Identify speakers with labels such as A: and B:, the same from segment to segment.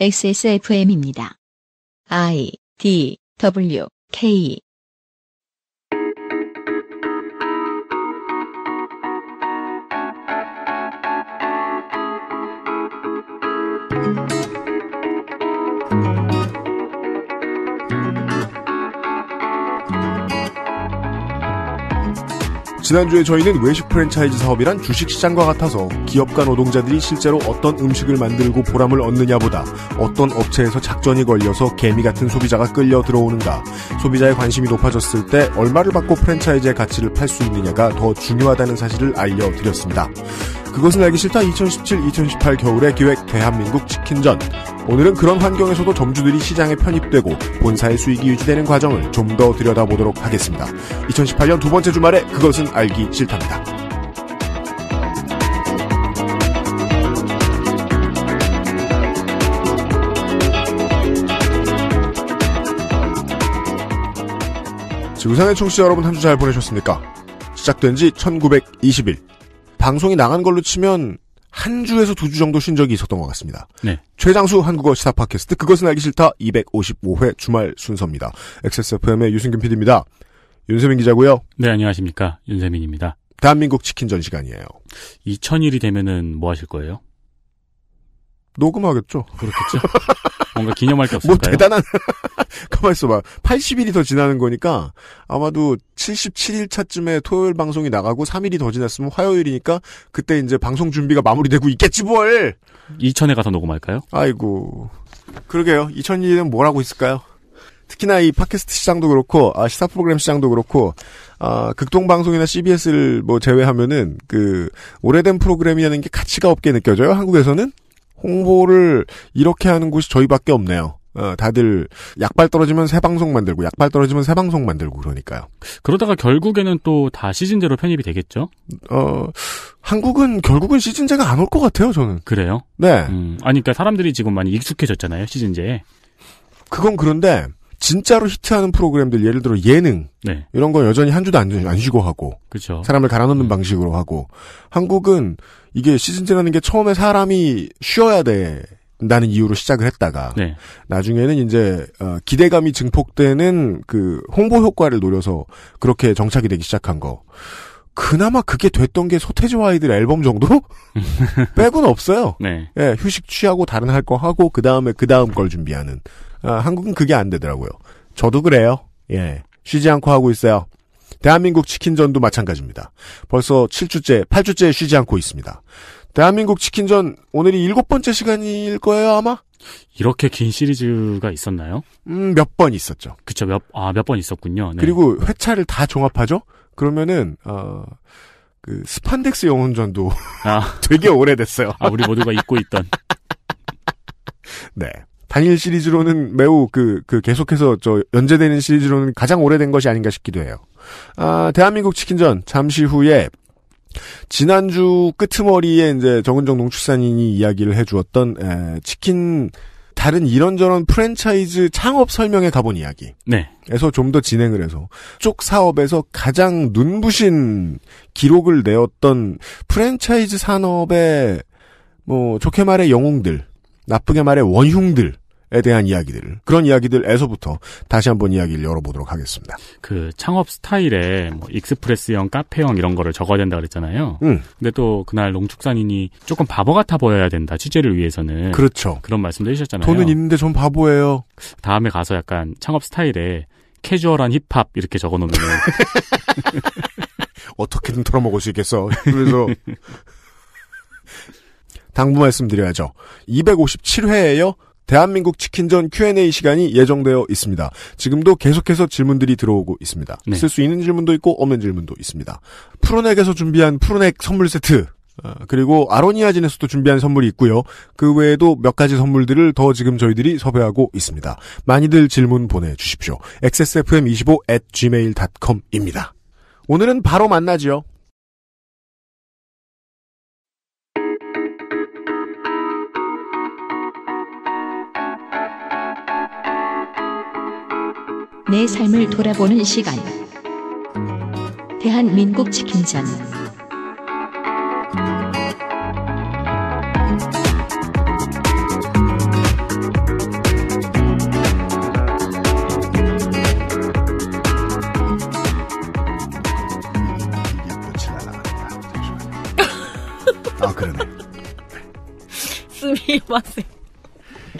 A: XSFM입니다. I D W K 지난주에 저희는 외식 프랜차이즈 사업이란 주식시장과 같아서 기업과 노동자들이 실제로 어떤 음식을 만들고 보람을 얻느냐보다 어떤 업체에서 작전이 걸려서 개미 같은 소비자가 끌려 들어오는가 소비자의 관심이 높아졌을 때 얼마를 받고 프랜차이즈의 가치를 팔 수 있느냐가 더 중요하다는 사실을 알려드렸습니다. 그것을 알기 싫다 2017-2018 겨울의 기획 대한민국 치킨전. 오늘은 그런 환경에서도 점주들이 시장에 편입되고 본사의 수익이 유지되는 과정을 좀 더 들여다보도록 하겠습니다. 2018년 두 번째 주말에 그것은 알기 싫답니다. 지구상의 청취자 여러분 한 주 잘 보내셨습니까? 시작된 지 1920일. 방송이 나간 걸로 치면 한 주에서 두 주 정도 쉰 적이 있었던 것 같습니다. 네. 최장수 한국어 시사 팟캐스트 그것은 알기 싫다 255회 주말 순서입니다. XSFM의 유승균 PD입니다. 윤세민 기자고요. 네, 안녕하십니까. 윤세민입니다. 대한민국 치킨 전 시간이에요.
B: 2000일이 되면은 뭐 하실 거예요?
A: 녹음하겠죠. 그렇겠죠. 뭔가
B: 기념할 게 뭐 없을까요? 뭐 대단한
A: 가만 있어 봐. 80일이 더 지나는 거니까 아마도 77일 차쯤에 토요일 방송이 나가고 3일이 더 지났으면 화요일이니까 그때 이제 방송 준비가 마무리되고 있겠지 뭘. 2 0
B: 0 0에 가서 녹음할까요?
A: 아이고. 그러게요. 2001은 뭘 하고 있을까요? 특히나 이 팟캐스트 시장도 그렇고 아, 시사 프로그램 시장도 그렇고 아, 극동 방송이나 CBS를 뭐 제외하면은 그 오래된 프로그램이라는 게 가치가 없게 느껴져요 한국에서는 홍보를 이렇게 하는 곳이 저희밖에 없네요. 어, 다들 약발 떨어지면 새 방송 만들고 약발 떨어지면 새 방송 만들고 그러니까요.
B: 그러다가 결국에는 또 다 시즌제로 편입이 되겠죠?
A: 어 한국은 결국은 시즌제가 안 올 것 같아요 저는. 그래요? 네. 음, 아니 그러니까 사람들이 지금 많이 익숙해졌잖아요 시즌제에. 그건 그런데 진짜로 히트하는 프로그램들 예를 들어 예능 네. 이런 건 여전히 한 주도 안, 안 쉬고 하고 그쵸. 사람을 갈아넣는 네. 방식으로 하고 한국은 이게 시즌제라는 게 처음에 사람이 쉬어야 된다는 이유로 시작을 했다가 네. 나중에는 이제 어, 기대감이 증폭되는 그 홍보 효과를 노려서 그렇게 정착이 되기 시작한 거 그나마 그게 됐던 게 소태지와 이들 앨범 정도? 빼곤 없어요. 네. 예, 휴식 취하고 다른 할 거 하고, 그 다음에 그 다음 걸 준비하는. 아, 한국은 그게 안 되더라고요. 저도 그래요. 예. 쉬지 않고 하고 있어요. 대한민국 치킨전도 마찬가지입니다. 벌써 7주째, 8주째 쉬지 않고 있습니다. 대한민국 치킨전 오늘이 일곱 번째 시간일 거예요, 아마? 이렇게 긴 시리즈가 있었나요? 음, 몇 번
B: 있었죠. 그쵸, 몇, 아, 몇 번 있었군요. 네.
A: 그리고 회차를 다 종합하죠? 그러면은, 어, 그, 스판덱스 영혼전도
B: 아. 되게 오래됐어요. 아, 우리 모두가 잊고 있던.
A: 네. 단일 시리즈로는 매우 그, 그 계속해서 저 연재되는 시리즈로는 가장 오래된 것이 아닌가 싶기도 해요. 아, 대한민국 치킨전 잠시 후에 지난주 끄트머리에 이제 정은정 농축산인이 이야기를 해주었던 에, 치킨 다른 이런저런 프랜차이즈 창업 설명에 가본 이야기. 네. 에서 좀 더 진행을 해서 쪽 사업에서 가장 눈부신 기록을 내었던 프랜차이즈 산업의 뭐 좋게 말해 영웅들, 나쁘게 말해 원흉들 에 대한 이야기들 그런 이야기들에서부터 다시 한번 이야기를 열어보도록 하겠습니다. 그
B: 창업 스타일에 뭐 익스프레스형, 카페형 이런 거를 적어야 된다 그랬잖아요. 음. 근데 또 그날 농축산인이 조금 바보 같아 보여야 된다 취재를 위해서는 그렇죠. 그런 말씀도 해주셨잖아요. 돈은
A: 있는데 전 바보예요.
B: 다음에 가서 약간 창업 스타일에 캐주얼한 힙합 이렇게 적어놓으면
A: 어떻게든 털어먹을 수 있겠어. 그래서 당부 말씀드려야죠. 257회에요. 대한민국 치킨전 Q&A 시간이 예정되어 있습니다. 지금도 계속해서 질문들이 들어오고 있습니다. 네. 쓸수 있는 질문도 있고 없는 질문도 있습니다. 프로넥에서 준비한 프로넥 선물 세트 어, 그리고 아로니아진에서도 준비한 선물이 있고요. 그 외에도 몇 가지 선물들을 더 지금 저희들이 섭외하고 있습니다. 많이들 질문 보내주십시오. xsfm25 gmail.com입니다. 오늘은 바로 만나지요.
C: 내 삶을 돌아보는 시간 대한민국
A: 치킨전 아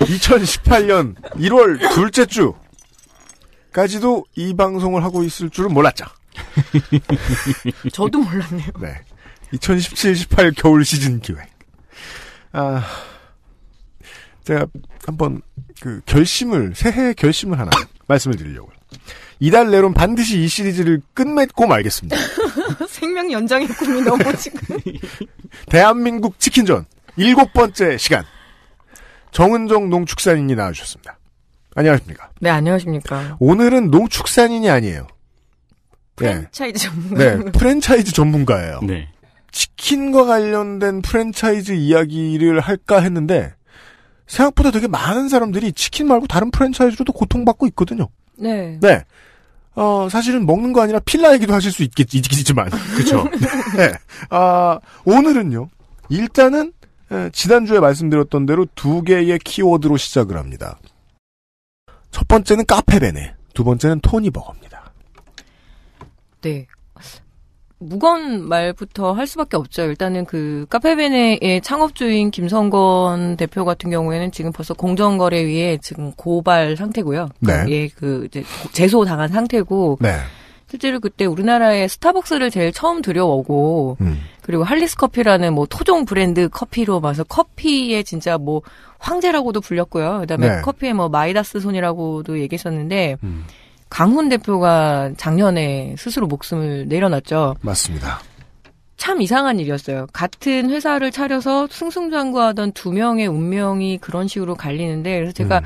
A: 2018년 1월 둘째 주 까지도 이 방송을 하고 있을 줄은 몰랐죠. 저도 몰랐네요. 네. 2017-18 겨울 시즌 기획. 아, 제가 한번 그 결심을, 새해 결심을 하나 말씀을 드리려고 요 이달 내론 반드시 이 시리즈를 끝맺고 말겠습니다. 생명
C: 연장의 꿈이 너무 네.
A: 지금. 대한민국 치킨전 일곱 번째 시간. 정은정 농축산인이 나와주셨습니다. 안녕하십니까. 네, 안녕하십니까. 오늘은 농축산인이 아니에요. 예. 프랜차이즈
C: 네. 전문가. 네,
A: 프랜차이즈 전문가예요. 네. 치킨과 관련된 프랜차이즈 이야기를 할까 했는데 생각보다 되게 많은 사람들이 치킨 말고 다른 프랜차이즈로도 고통받고 있거든요. 네. 네. 어, 사실은 먹는 거 아니라 필라 이기도 하실 수 있겠, 있겠지만. 그죠 네. 아, 오늘은요. 일단은, 예, 지난주에 말씀드렸던 대로 두 개의 키워드로 시작을 합니다. 첫 번째는 카페베네, 두 번째는 토니버거입니다.
C: 네. 무거운 말부터 할 수밖에 없죠. 일단은 그 카페베네의 창업주인 김성건 대표 같은 경우에는 지금 벌써 공정거래위에 지금 고발 상태고요. 네. 예, 그 이제 제소 당한 상태고. 네. 실제로 그때 우리나라에 스타벅스를 제일 처음 들여오고 음. 그리고 할리스 커피라는 뭐 토종 브랜드 커피로 봐서 커피에 진짜 뭐 황제라고도 불렸고요. 그다음에 네. 커피의뭐 마이다스 손이라고도 얘기했었는데 음. 강훈 대표가 작년에 스스로 목숨을 내려놨죠. 맞습니다. 참 이상한 일이었어요. 같은 회사를 차려서 승승장구하던 두 명의 운명이 그런 식으로 갈리는데 그래서 제가 음.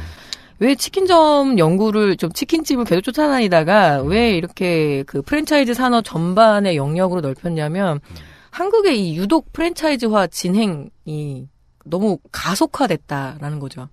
C: 왜 치킨점 연구를 좀 치킨집을 계속 쫓아다니다가 왜 음. 이렇게 그 프랜차이즈 산업 전반의 영역으로 넓혔냐면 음. 한국의 이 유독 프랜차이즈화 진행이 너무 가속화됐다라는 거죠.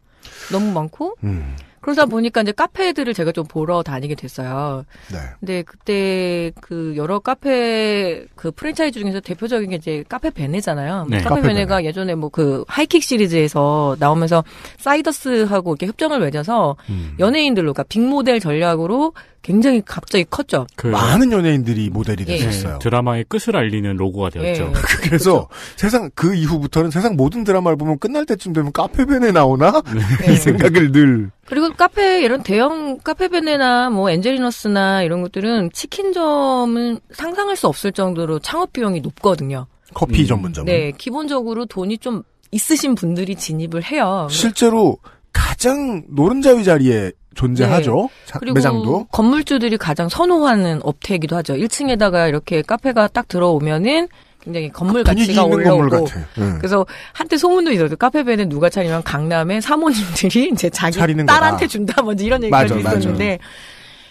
C: 너무 많고 음. 그러다 보니까 이제 카페들을 제가 좀 보러 다니게 됐어요. 네. 근데 그때 그 여러 카페 그 프랜차이즈 중에서 대표적인 게 이제 카페 베네잖아요. 네. 카페, 카페 베네가 예전에 뭐 그 하이킥 시리즈에서 나오면서 사이더스하고 이렇게 협정을 맺어서 음. 연예인들로 그러니까 빅모델 전략으로 굉장히 갑자기 컸죠. 그 많은
A: 연예인들이 모델이 예. 됐었어요. 드라마의 끝을 알리는 로고가 되었죠. 예. 그래서 세상 그 이후부터는 세상 모든 드라마를 보면 끝날 때쯤 되면 카페벤에 나오나 네. 이 생각을 늘.
C: 그리고 카페 이런 대형 카페벤에나 뭐 엔젤리너스나 이런 것들은 치킨점은 상상할 수 없을 정도로 창업 비용이 높거든요.
A: 커피 음. 전문점은.
C: 네, 기본적으로 돈이 좀 있으신 분들이 진입을 해요.
A: 실제로 가장 노른자위 자리에 존재하죠. 네. 그리고 매장도.
C: 건물주들이 가장 선호하는 업태이기도 하죠. 1층에다가 이렇게 카페가 딱 들어오면은 굉장히 건물 그 가치가 올라오고 건물 네. 그래서 한때 소문도 있었죠 카페베는 누가 차리면 강남의 사모님들이 이제 자기 딸한테 준다든지 뭐 이런 얘기가 있었는데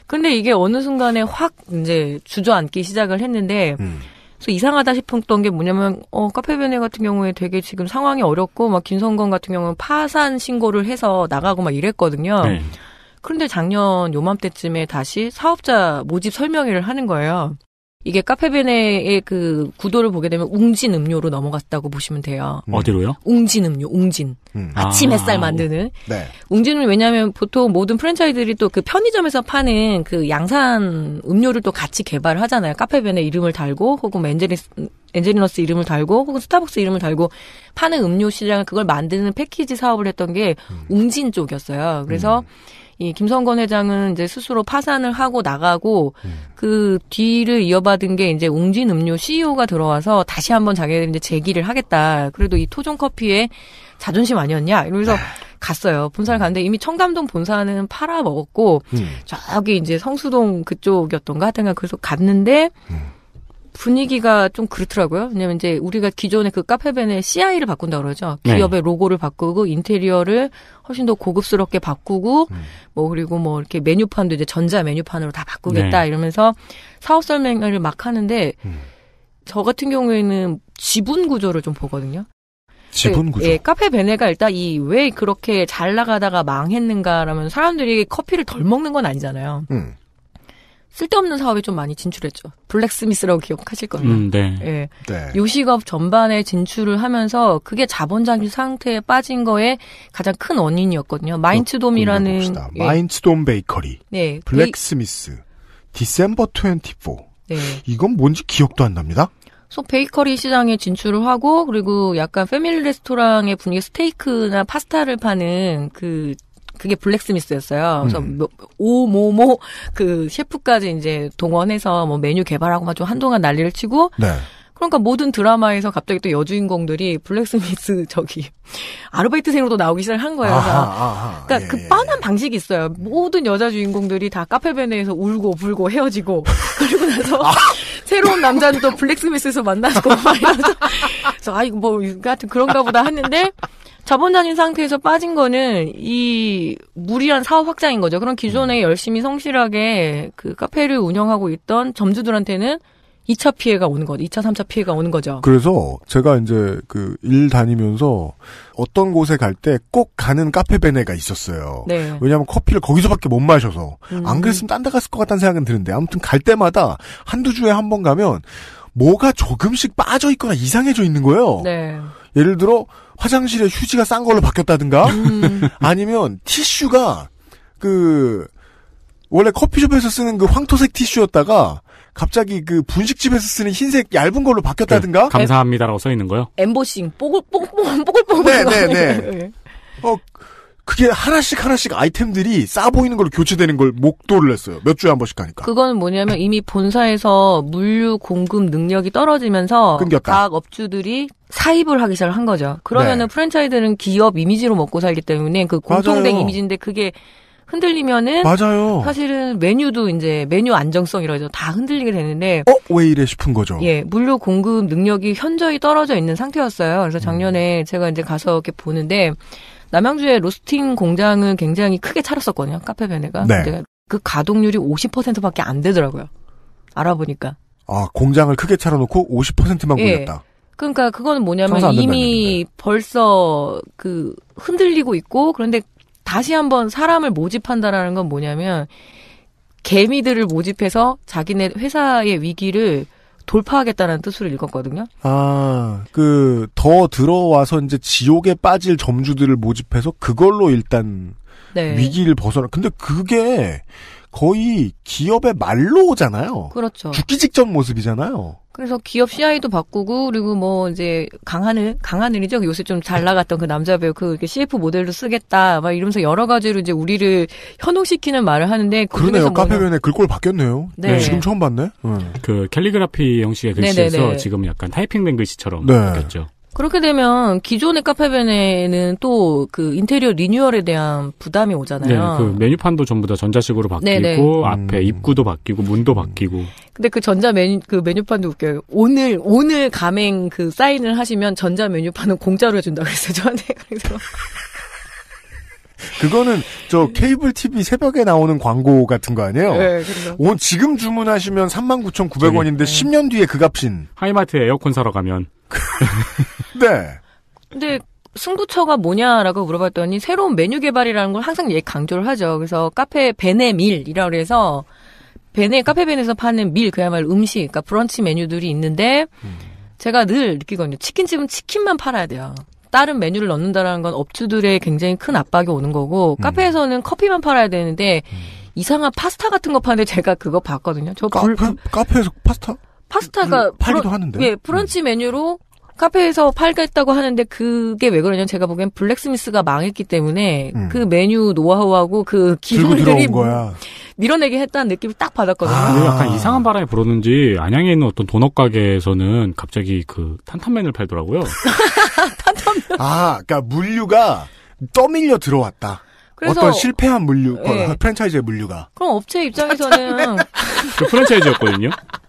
C: 근데 이게 어느 순간에 확 이제 주저앉기 시작을 했는데 음. 이상하다 싶었던 게 뭐냐면 어 카페베네 같은 경우에 되게 지금 상황이 어렵고 막 김성건 같은 경우는 파산 신고를 해서 나가고 막 이랬거든요. 네. 그런데 작년 요맘때쯤에 다시 사업자 모집 설명회를 하는 거예요. 이게 카페베네의 그 구도를 보게 되면 웅진 음료로 넘어갔다고 보시면 돼요. 음. 어디로요? 웅진 음료, 웅진. 음. 아침 아. 햇살 만드는. 네. 웅진은 왜냐하면 보통 모든 프랜차이들이 또 그 편의점에서 파는 그 양산 음료를 또 같이 개발을 하잖아요. 카페베네 이름을 달고 혹은 엔젤리 엔젤리너스 이름을 달고 혹은 스타벅스 이름을 달고 파는 음료 시장을 그걸 만드는 패키지 사업을 했던 게 음. 웅진 쪽이었어요. 그래서 음. 이 김성건 회장은 이제 스스로 파산을 하고 나가고 음. 그 뒤를 이어받은 게 이제 웅진 음료 CEO가 들어와서 다시 한번 자기들이 이제 재기를 하겠다. 그래도 이 토종 커피에 자존심 아니었냐 이러면서 네. 갔어요. 본사를 음. 갔는데 이미 청담동 본사는 팔아 먹었고 음. 저기 이제 성수동 그쪽이었던가 하여튼간 그래서 갔는데 음. 분위기가 좀 그렇더라고요. 왜냐면 이제 우리가 기존의 그 카페벤의 CI를 바꾼다 그러죠. 네. 기업의 네. 로고를 바꾸고 인테리어를 훨씬 더 고급스럽게 바꾸고 음. 뭐 그리고 뭐 이렇게 메뉴판도 이제 전자 메뉴판으로 다 바꾸겠다 네. 이러면서 사업 설명을 막 하는데 음. 저 같은 경우에는 지분 구조를 좀 보거든요. 지분 그, 구조. 예, 카페 베네가 일단 이 왜 그렇게 잘 나가다가 망했는가라면 사람들이 커피를 덜 먹는 건 아니잖아요. 음. 쓸데없는 사업에 좀 많이 진출했죠. 블랙스미스라고 기억하실 겁니다. 음, 네. 예. 네. 요식업 전반에 진출을 하면서 그게 자본장기 상태에 빠진 거에 가장 큰 원인이었거든요. 마인츠돔이라는 음, 예.
A: 마인츠돔 베이커리. 네. 블랙스미스. 디셈버 24. 네. 이건 뭔지 기억도 안 납니다.
C: 베이커리 시장에 진출을 하고 그리고 약간 패밀리 레스토랑의 분위기 스테이크나 파스타를 파는 그 그게 블랙스미스였어요. 그래서 음. 뭐, 오모모 그 셰프까지 이제 동원해서 뭐 메뉴 개발하고 막 좀 한동안 난리를 치고 네. 그러니까 모든 드라마에서 갑자기 또 여주인공들이 블랙스미스 저기 아르바이트생으로도 나오기 시작한 거예요. 아하, 아하. 그러니까 예, 그 예, 뻔한 예. 방식이 있어요. 모든 여자 주인공들이 다 카페베네에서 울고 불고 헤어지고 그리고 나서 아. 새로운 남자는 또 블랙스미스에서 만나고 막 이러면서 그래서 아 이거 뭐 같은 그런가 보다 했는데 자본자인 상태에서 빠진 거는 이 무리한 사업 확장인 거죠. 그럼 기존에 음. 열심히 성실하게 그 카페를 운영하고 있던 점주들한테는 2차 피해가 오는 거죠. 2차, 3차 피해가 오는 거죠.
A: 그래서 제가 이제 그 일 다니면서 어떤 곳에 갈 때 꼭 가는 카페 베네가 있었어요. 네. 왜냐하면 커피를 거기서밖에 못 마셔서 음. 안 그랬으면 딴 데 갔을 것 같다는 생각은 드는데 아무튼 갈 때마다 한두 주에 한 번 가면 뭐가 조금씩 빠져 있거나 이상해져 있는 거예요. 네. 예를 들어 화장실에 휴지가 싼 걸로 바뀌었다든가 음. 아니면 티슈가 그 원래 커피숍에서 쓰는 그 황토색 티슈였다가 갑자기 그 분식집에서 쓰는 흰색 얇은 걸로 바뀌었다든가 그, 감사합니다라고 써 있는 거요? 엠보싱 뽀글 뽀글 뽀글 뽀글 네 네, 네. 네. 어 그게 하나씩 하나씩 아이템들이 싸 보이는 걸로 교체되는 걸 목도를 했어요. 몇 주에 한 번씩 가니까.
C: 그건 뭐냐면 이미 본사에서 물류 공급 능력이 떨어지면서 끊겼다. 각 업주들이 사입을 하기 시작한 거죠. 그러면은 네. 프랜차이즈는 기업 이미지로 먹고 살기 때문에 그 공통된 맞아요. 이미지인데 그게 흔들리면은 맞아요. 사실은 메뉴도 이제 메뉴 안정성이라 해서 다 흔들리게 되는데
A: 어왜 이래 싶은 거죠.
C: 예, 물류 공급 능력이 현저히 떨어져 있는 상태였어요. 그래서 음. 작년에 음. 제가 이제 가서 이렇게 보는데 남양주의 로스팅 공장은 굉장히 크게 차렸었거든요. 카페 베네가. 네. 근데 그 가동률이 50%밖에 안 되더라고요. 알아보니까.
A: 아 공장을 크게 차려놓고 50%만 예. 굴렸다. 예.
C: 그러니까 그건 뭐냐면 이미 얘기인데. 벌써 그 흔들리고 있고 그런데 다시 한번 사람을 모집한다라는 건 뭐냐면 개미들을 모집해서 자기네 회사의 위기를 돌파하겠다는 뜻으로 읽었거든요.
A: 아, 그 더 들어와서 이제 지옥에 빠질 점주들을 모집해서 그걸로 일단 네. 위기를 벗어나. 근데 그게 거의 기업의 말로잖아요. 그렇죠. 죽기 직전 모습이잖아요.
C: 그래서 기업 CI도 바꾸고 그리고 뭐 이제 강하늘 강하늘이죠 요새 좀 잘 나갔던 그 남자 배우 그 CF 모델로 쓰겠다 막 이러면서 여러 가지로 이제 우리를 현혹시키는 말을 하는데 그 그러네요
A: 카페면에 글꼴 바뀌었네요 네. 네. 지금 처음 봤네 네. 그 캘리그라피 형식의 글씨에서 네네네. 네, 네.
B: 지금 약간 타이핑된 글씨처럼 네. 바뀌었죠
C: 그렇게 되면 기존의 카페벤에는 또 그 인테리어 리뉴얼에 대한 부담이 오잖아요. 네, 그
B: 메뉴판도 전부 다 전자식으로 바뀌고 네네. 네. 앞에 음. 입구도 바뀌고 문도 바뀌고.
C: 근데 그 전자 메뉴 그 메뉴판도 웃겨요. 오늘 오늘 가맹 그 사인을 하시면 전자 메뉴판은 공짜로 해준다 그랬어요 저한테 그래서.
A: 그거는 저 케이블 TV 새벽에 나오는 광고 같은 거 아니에요? 네, 그래요. 그렇죠. 오, 지금 주문하시면 39,900원인데 10년 뒤에 그 값인. 하이마트 에어컨 사러 가면. 네.
C: 근데 승부처가 뭐냐라고 물어봤더니 새로운 메뉴 개발이라는 걸 항상 얘 강조를 하죠. 그래서 카페 베네 밀이라고 해서 베네 카페 베네에서 파는 밀 그야말로 음식, 그러니까 브런치 메뉴들이 있는데 음. 제가 늘 느끼거든요. 치킨집은 치킨만 팔아야 돼요. 다른 메뉴를 넣는다라는 건 업주들의 굉장히 큰 압박이 오는 거고 음. 카페에서는 커피만 팔아야 되는데 음. 이상한 파스타 같은 거 파는데 제가 그거 봤거든요. 저 카페, 불, 카페에서 파스타? 파스타가 음, 팔기도 브러, 하는데. 예, 브런치 네. 메뉴로 카페에서 팔겠다고 하는데 그게 왜 그러냐면 제가 보기엔 블랙스미스가 망했기 때문에 음. 그 메뉴 노하우하고 그 기술들이 밀어내게 했다는 느낌을 딱 받았거든요. 아. 약간
B: 이상한 바람이 불었는지 안양에 있는 어떤 도넛 가게에서는
A: 갑자기 그 탄탄면을 팔더라고요. 탄탄면. 아, 그러니까 물류가 떠밀려 들어왔다. 그래서 어떤 실패한 물류, 예. 그 프랜차이즈의 물류가.
C: 그럼 업체 입장에서는
A: 그 프랜차이즈였거든요.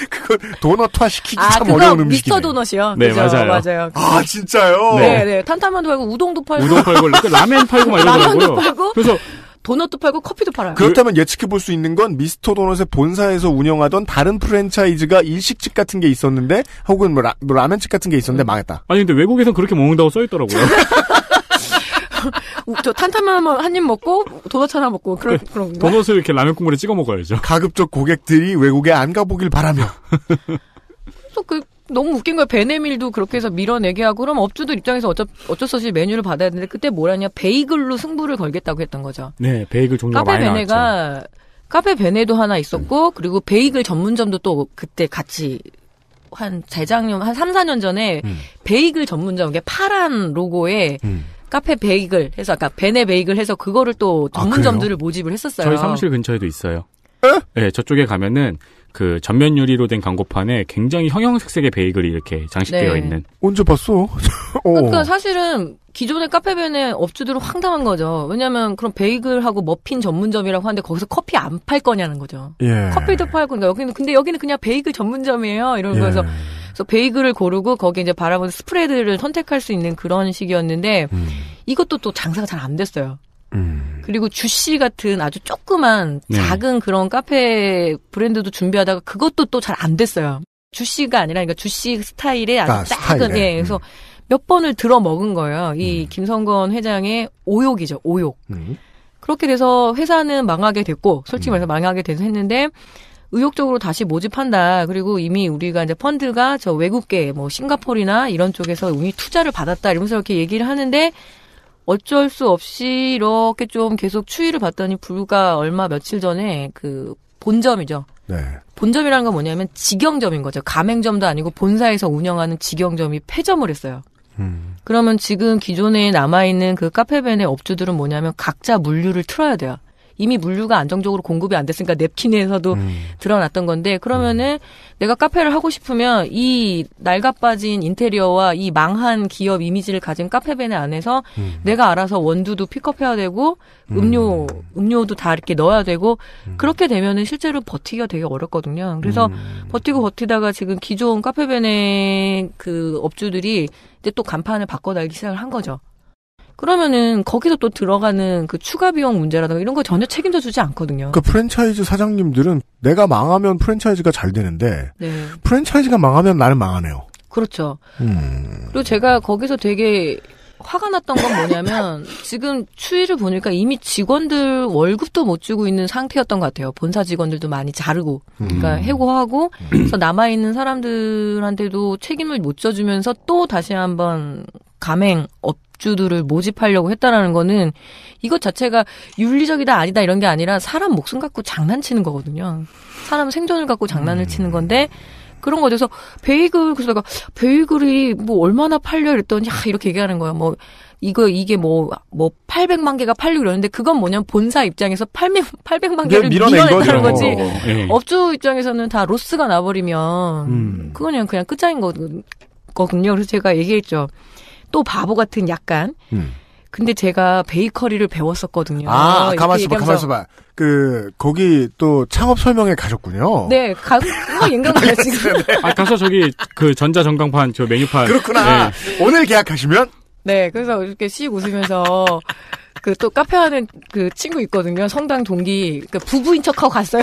A: 그건 도넛화 시키기 아, 참
C: 어려운 음식이네. 미스터 도넛이요.
A: 네, 그죠? 맞아요. 맞아요. 아 진짜요? 네, 네.
C: 네. 탄탄만도 팔고 우동도 팔고 우동 팔고 그 라면 팔고 막 이러더라고요. 라면도 팔고. 그래서 도넛도 팔고 커피도 팔아요. 그렇다면
A: 예측해 볼 수 있는 건 미스터 도넛의 본사에서 운영하던 다른 프랜차이즈가 일식집 같은 게 있었는데 혹은 뭐 라, 뭐 라면집 같은 게 있었는데 음. 망했다.
B: 아니 근데 외국에선 그렇게 먹는다고 써 있더라고요.
C: 저 탄탄면 한입 먹고 도넛 하나 먹고 그런 그, 그런 거.
A: 도넛을 이렇게 라면 국물에 찍어 먹어야죠. 가급적 고객들이 외국에 안 가보길 바라며.
C: 그그 너무 웃긴 거야 베네밀도 그렇게 해서 밀어내게 하고 그럼 업주들 입장에서 어쩔, 어쩔 수 없이 메뉴를 받아야 되는데 그때 뭐라냐 베이글로 승부를 걸겠다고 했던 거죠.
B: 네, 베이글 종류가 카페 베네가
C: 나왔죠. 카페 베네도 하나 있었고 네. 그리고 베이글 전문점도 또 그때 같이 한 재작년 한 3, 4년 전에 음. 베이글 전문점 이게 파란 로고에 음. 카페 베이글 해서 아까 베네 베이글 해서 그거를 또 전문점들을 아, 모집을 했었어요. 저희 사무실
B: 근처에도 있어요. 예, 네, 저쪽에 가면은 그 전면 유리로 된 광고판에 굉장히 형형색색의 베이글이 이렇게 장식되어 네. 있는. 언제 봤어? 어. 그러니까
C: 사실은 기존의 카페베네 업주들은 황당한 거죠. 왜냐면 하 그럼 베이글하고 머핀 전문점이라고 하는데 거기서 커피 안 팔 거냐는 거죠.
B: 예. 커피도
C: 팔고 그러니까 여기는 근데 여기는 그냥 베이글 전문점이에요. 이러면 거에서 예. 그래서 베이글을 고르고 거기에 이제 바라보는 스프레드를 선택할 수 있는 그런 식이었는데 음. 이것도 또 장사가 잘 안 됐어요. 음. 그리고 주씨 같은 아주 조그만 네. 작은 네. 그런 카페 브랜드도 준비하다가 그것도 또 잘 안 됐어요. 주씨가 아니라 그러니까 주씨 스타일의 아주 아, 작은 스타 예, 그래서 음. 몇 번을 들어 먹은 거예요. 이 음. 김성건 회장의 오욕이죠. 오욕. 음. 그렇게 돼서 회사는 망하게 됐고 솔직히 음. 말해서 망하게 돼서 했는데 의욕적으로 다시 모집한다. 그리고 이미 우리가 이제 펀드가 저 외국계 뭐 싱가폴이나 이런 쪽에서 이미 투자를 받았다 이러면서 이렇게 얘기를 하는데 어쩔 수 없이 이렇게 좀 계속 추이를 봤더니 불과 얼마 며칠 전에 그 본점이죠. 네. 본점이라는 건 뭐냐면 직영점인 거죠. 가맹점도 아니고 본사에서 운영하는 직영점이 폐점을 했어요. 음. 그러면 지금 기존에 남아있는 그 카페벤의 업주들은 뭐냐면 각자 물류를 틀어야 돼요. 이미 물류가 안정적으로 공급이 안 됐으니까 냅킨에서도 음. 드러났던 건데 그러면은 음. 내가 카페를 하고 싶으면 이날아빠진 인테리어와 이 망한 기업 이미지를 가진 카페벤의 안에서 음. 내가 알아서 원두도 픽업해야 되고 음. 음료 음료도 다 이렇게 넣어야 되고 그렇게 되면은 실제로 버티기가 되게 어렵거든요. 그래서 버티고 버티다가 지금 기존 카페벤의 그 업주들이 이제 또 간판을 바꿔 달기 시작을 한 거죠. 그러면은 거기서 또 들어가는 그 추가 비용 문제라든가 이런 거 전혀 책임져 주지 않거든요. 그
A: 프랜차이즈 사장님들은 내가 망하면 프랜차이즈가 잘 되는데 네. 프랜차이즈가 망하면 나는 망하네요. 그렇죠. 음...
C: 그리고 제가 거기서 되게 화가 났던 건 뭐냐면 지금 추이를 보니까 이미 직원들 월급도 못 주고 있는 상태였던 것 같아요. 본사 직원들도 많이 자르고 그러니까 음. 해고하고 음. 그래서 남아 있는 사람들한테도 책임을 못 져주면서 또 다시 한번 감행 업 주들을 모집하려고 했다라는 거는 이것 자체가 윤리적이다 아니다 이런 게 아니라 사람 목숨 갖고 장난치는 거거든요. 사람 생존을 갖고 장난을 치는 건데 그런 거죠. 그래서 베이글 그래서 내가 베이글이 뭐 얼마나 팔려 이랬더니 아 이렇게 얘기하는 거야. 뭐 이거 이게 뭐뭐 뭐 800만 뭐 개가 팔리고 이러는데 그건 뭐냐면 본사 입장에서 800 800만 개를 밀어낸다는 거지. 어, 어. 어. 예. 업주 입장에서는 다 로스가 나버리면 음. 그거는 그냥 끝장인 거거든요. 그래서 제가 얘기했죠. 또 바보 같은 약간. 음. 근데 제가 베이커리를 배웠었거든요. 아, 가만 있어봐, 가만 있어봐.
A: 그, 거기 또 창업 설명회 가셨군요. 네,
C: 가, 그인간가 네, 지금.
A: 네. 아, 가서 저기,
B: 그 전자전광판, 저 메뉴판. 그렇구나. 네. 오늘 계약하시면?
C: 네, 그래서 이렇게 씩 웃으면서. 그 또 카페 하는 그 친구 있거든요. 성당 동기. 그 부부인 척하고 갔어요.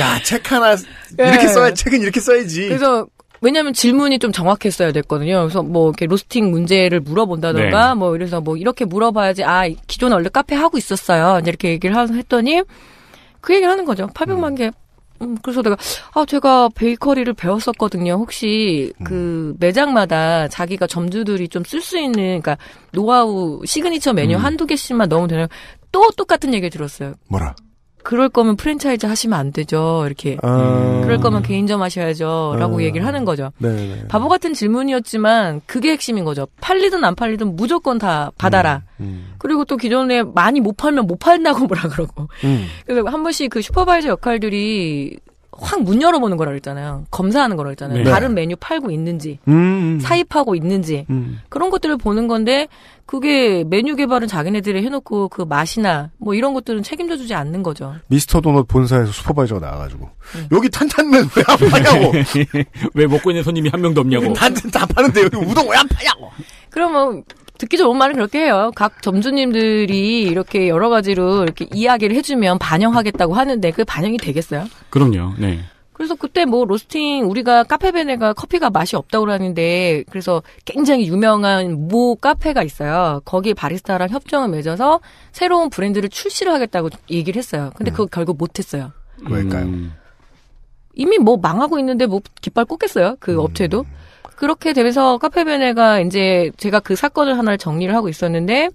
C: 야, 책 하나 네. 이렇게 네. 써야
A: 책은 이렇게 써야지. 그래서
C: 왜냐하면 질문이 좀 정확했어야 됐거든요. 그래서 뭐 이렇게 로스팅 문제를 물어본다던가 네. 뭐 이래서 뭐 이렇게 물어봐야지 아 기존에 원래 카페 하고 있었어요. 이제 이렇게 얘기를 하, 했더니 그 얘기를 하는 거죠. 800만 음. 개. 음, 그래서 내가 아 제가 베이커리를 배웠었거든요. 혹시 그 음. 그 매장마다 자기가 점주들이 좀 쓸 수 있는 그러니까 노하우 시그니처 메뉴 음. 한두 개씩만 넣으면 되나요? 또 똑같은 얘기를 들었어요. 뭐라? 그럴 거면 프랜차이즈 하시면 안 되죠.
A: 이렇게. 아... 그럴
C: 거면 개인점 하셔야죠. 라고 아... 얘기를 하는 거죠. 네네. 네. 바보 같은 질문이었지만 그게 핵심인 거죠. 팔리든 안 팔리든 무조건 다 받아라. 음, 음. 그리고 또 기존에 많이 못 팔면 못 판다고 뭐라 그러고. 음. 그래서 한 번씩 그 슈퍼바이저 역할들이 확문 열어보는 거라 그랬잖아요. 검사하는 거라 그랬잖아요. 네. 다른 메뉴 팔고 있는지, 음, 음, 음. 사입하고 있는지 음. 그런 것들을 보는 건데 그게 메뉴 개발은 자기네들이 해놓고 그 맛이나 뭐 이런 것들은 책임져주지 않는 거죠.
A: 미스터 도넛 본사에서 슈퍼바이저가 나와가지고 음. 여기 탄탄면 왜안 파냐고 왜 먹고 있는 손님이 한 명도 없냐고 탄탄 다 파는데 여기 우동
B: 왜 안 파냐고
C: 그러면 듣기 좋은 말은 그렇게 해요. 각 점주님들이 이렇게 여러 가지로 이렇게 이야기를 해주면 반영하겠다고 하는데 그 반영이 되겠어요?
B: 그럼요. 네.
C: 그래서 그때 뭐 로스팅 우리가 카페베네가 커피가 맛이 없다고 그러는데 그래서 굉장히 유명한 모 카페가 있어요. 거기 바리스타랑 협정을 맺어서 새로운 브랜드를 출시를 하겠다고 얘기를 했어요. 근데 음. 그거 음. 결국 못했어요.
B: 왜일까요? 음.
C: 이미 뭐 망하고 있는데 뭐 깃발 꽂겠어요? 그 음. 업체도? 그렇게 되면서 카페베네가 이제 제가 그 사건을 하나를 정리를 하고 있었는데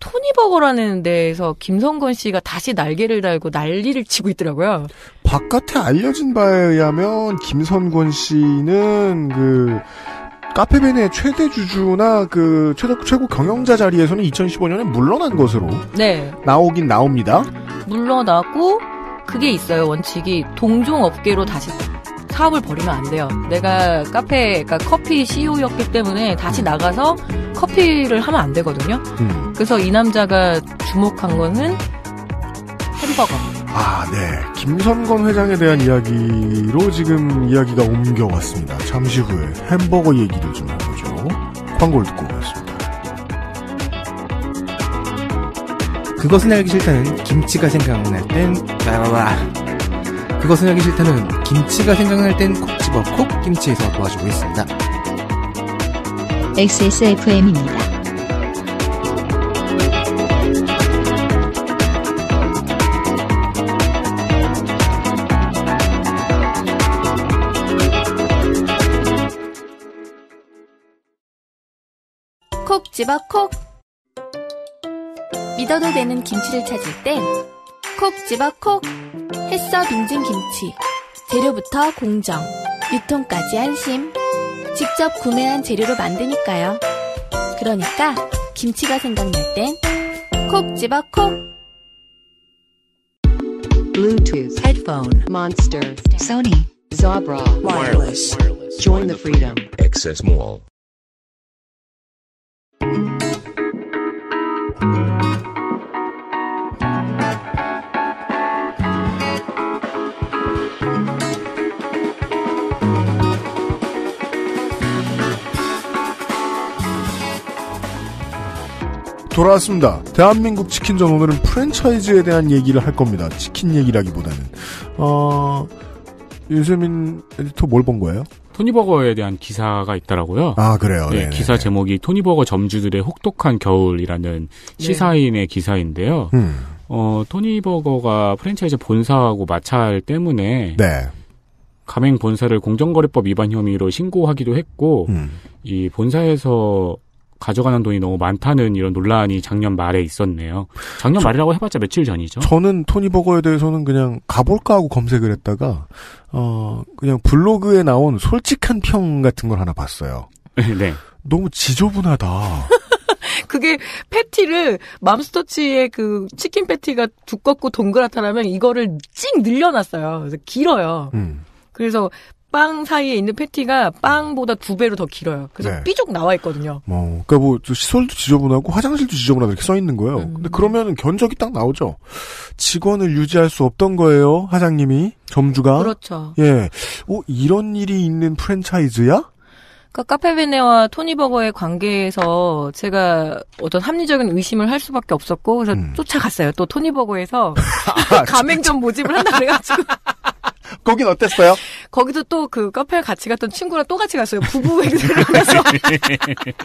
C: 토니버거라는 데에서 김성건 씨가 다시 날개를 달고 난리를 치고 있더라고요.
A: 바깥에 알려진 바에 의하면 김성건 씨는 그 카페벤의 최대 주주나 그 최고, 최고 경영자 자리에서는 2015년에 물러난 것으로 네. 나오긴 나옵니다.
C: 물러나고 그게 있어요 원칙이 동종 업계로 다시 사업을 버리면 안 돼요. 내가 카페, 그러니까 커피 CEO였기 때문에 다시 나가서 커피를 하면 안 되거든요. 음. 그래서 이 남자가 주목한 거는
B: 햄버거.
A: 아, 네. 김선건 회장에 대한 이야기로 지금 이야기가 옮겨왔습니다. 잠시 후에 햄버거 얘기를 좀 해보죠. 광고를 듣고 오겠습니다. 그것은 알기 싫다는 김치가 생각날 땐, 라라라. 그것은 하기 싫다는 김치가 생각날 땐 콕 집어 콕 김치에서 도와주고 있습니다. XSFM입니다. 콕 집어 콕 믿어도 되는 김치를 찾을
C: 땐콕 집어 콕 햇서 빙진 김치 재료부터 공정 유통까지 안심 직접 구매한 재료로 만드니까요 그러니까 김치가 생각날 땐 콕 집어 콕 Bluetooth headphone monster Sony Zabra
B: wireless join the freedom access mall
A: 돌아왔습니다. 대한민국 치킨점 오늘은 프랜차이즈에 대한 얘기를 할 겁니다. 치킨 얘기라기보다는. 어, 윤세민 에디터 뭘 본 거예요?
B: 토니버거에 대한 기사가 있더라고요. 아, 그래요? 네, 기사 제목이 토니버거 점주들의 혹독한 겨울이라는 네. 시사인의 기사인데요. 음. 어, 토니버거가 프랜차이즈 본사하고 마찰 때문에 네. 가맹 본사를 공정거래법 위반 혐의로 신고하기도 했고 음. 이 본사에서 가져가는 돈이 너무 많다는 이런 논란이 작년 말에 있었네요. 작년 저, 말이라고 해봤자 며칠 전이죠.
A: 저는 토니버거에 대해서는 그냥 가볼까 하고 검색을 했다가 어 그냥 블로그에 나온 솔직한 평 같은 걸 하나 봤어요. 네. 너무 지저분하다.
C: 그게 패티를 맘스터치의 그 치킨 패티가 두껍고 동그랗다라면 이거를 찡 늘려놨어요. 그래서 길어요. 음. 그래서 빵 사이에 있는 패티가 빵보다 두 배로 더 길어요. 그래서 네. 삐죽 나와 있거든요.
A: 어, 그러니까 뭐 시설도 지저분하고 화장실도 지저분하고 이렇게 써 있는 거예요. 음. 근데 그러면 견적이 딱 나오죠. 직원을 유지할 수 없던 거예요, 사장님이 점주가. 그렇죠. 예, 오 어, 이런 일이 있는 프랜차이즈야?
C: 그니까 카페베네와 토니버거의 관계에서 제가 어떤 합리적인 의심을 할 수밖에 없었고 그래서 음. 쫓아갔어요. 또 토니버거에서 아, 가맹점 모집을 한다 그래가지고.
B: 거긴 어땠어요?
C: 거기도 또 그 카페를 같이 갔던 친구랑 또 같이 갔어요. 부부 행세를 하면서.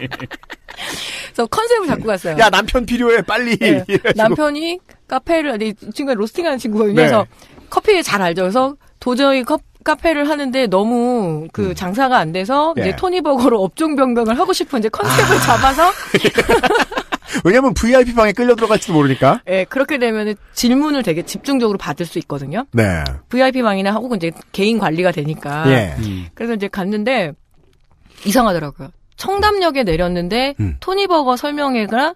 C: 그래서 컨셉을 잡고 갔어요. 야
A: 남편 필요해 빨리. 네. 남편이
C: 카페를 아니 친구가 로스팅하는 친구거든요. 그래서 네. 커피를 잘 알죠. 그래서 도저히 컵, 카페를 하는데 너무 그 음. 장사가 안 돼서 네. 이제 토니버거로 업종 변경을 하고 싶은 이제 컨셉을 아. 잡아서
A: 왜냐면 VIP 방에 끌려 들어갈지도 모르니까.
C: 네, 그렇게 되면 질문을 되게 집중적으로 받을 수 있거든요. 네. VIP 방이나 하고 이제 개인 관리가 되니까. 예. 음. 그래서 이제 갔는데 이상하더라고요. 청담역에 내렸는데 음. 토니버거 설명회가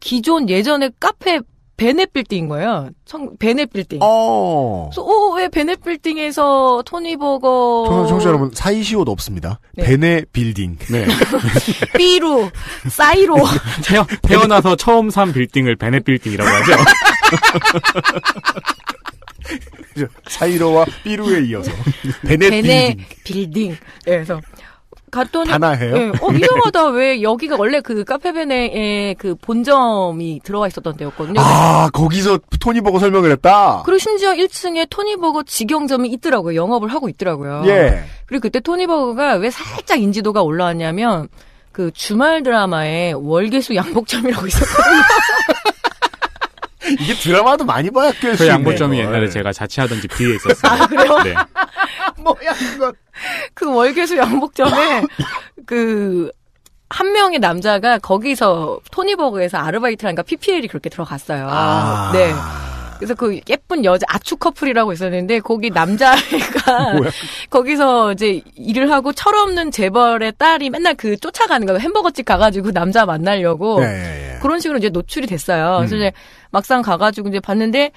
C: 기존 예전에 카페 베넷 빌딩인 거예요. 성,
A: 베넷 빌딩. 어. 오,
C: 어, 왜 베넷 빌딩에서 토니 버거. 청취자
A: 여러분, 사이시옷 없습니다. 네. 베넷 빌딩. 네.
C: 삐로, 싸이로.
B: 태어, 태어나서 처음 산 빌딩을 베넷 빌딩이라고 하죠.
A: 사이로와 삐루에 이어서 베넷, 베넷
C: 빌딩. 네, 그래서 갔더니 다나해요. 예. 어, 네. 어 이상하다 왜 여기가 원래 그 카페베네의 그 본점이 들어가 있었던 데였거든요.
A: 아 거기서 토니버거 설명을 했다. 그리고
C: 심지어 1층에 토니버거 직영점이 있더라고요. 영업을 하고 있더라고요. 예. 그리고 그때 토니버거가 왜 살짝 인지도가 올라왔냐면 그 주말 드라마에 월계수 양복점이라고 있었거든요.
A: 이게 드라마도 많이
B: 봐야 꽤그 양복점이 옛날에 제가 자취하던 집 뒤에 있었어요. 아, 그래요? 네.
C: 뭐야, 그건. 그 월계수 양복점에 그 한 명의 남자가 거기서 토니버그에서 아르바이트를 하니까 PPL이 그렇게 들어갔어요. 아. 네. 그래서 그 예쁜 여자 아추 커플이라고 있었는데 거기 남자가 거기서 이제 일을 하고 철없는 재벌의 딸이 맨날 그 쫓아가는 거예요. 햄버거집 가가지고 남자 만나려고 네, 네, 네. 그런 식으로 이제 노출이 됐어요. 음. 그래서 이제 막상 가가지고 이제 봤는데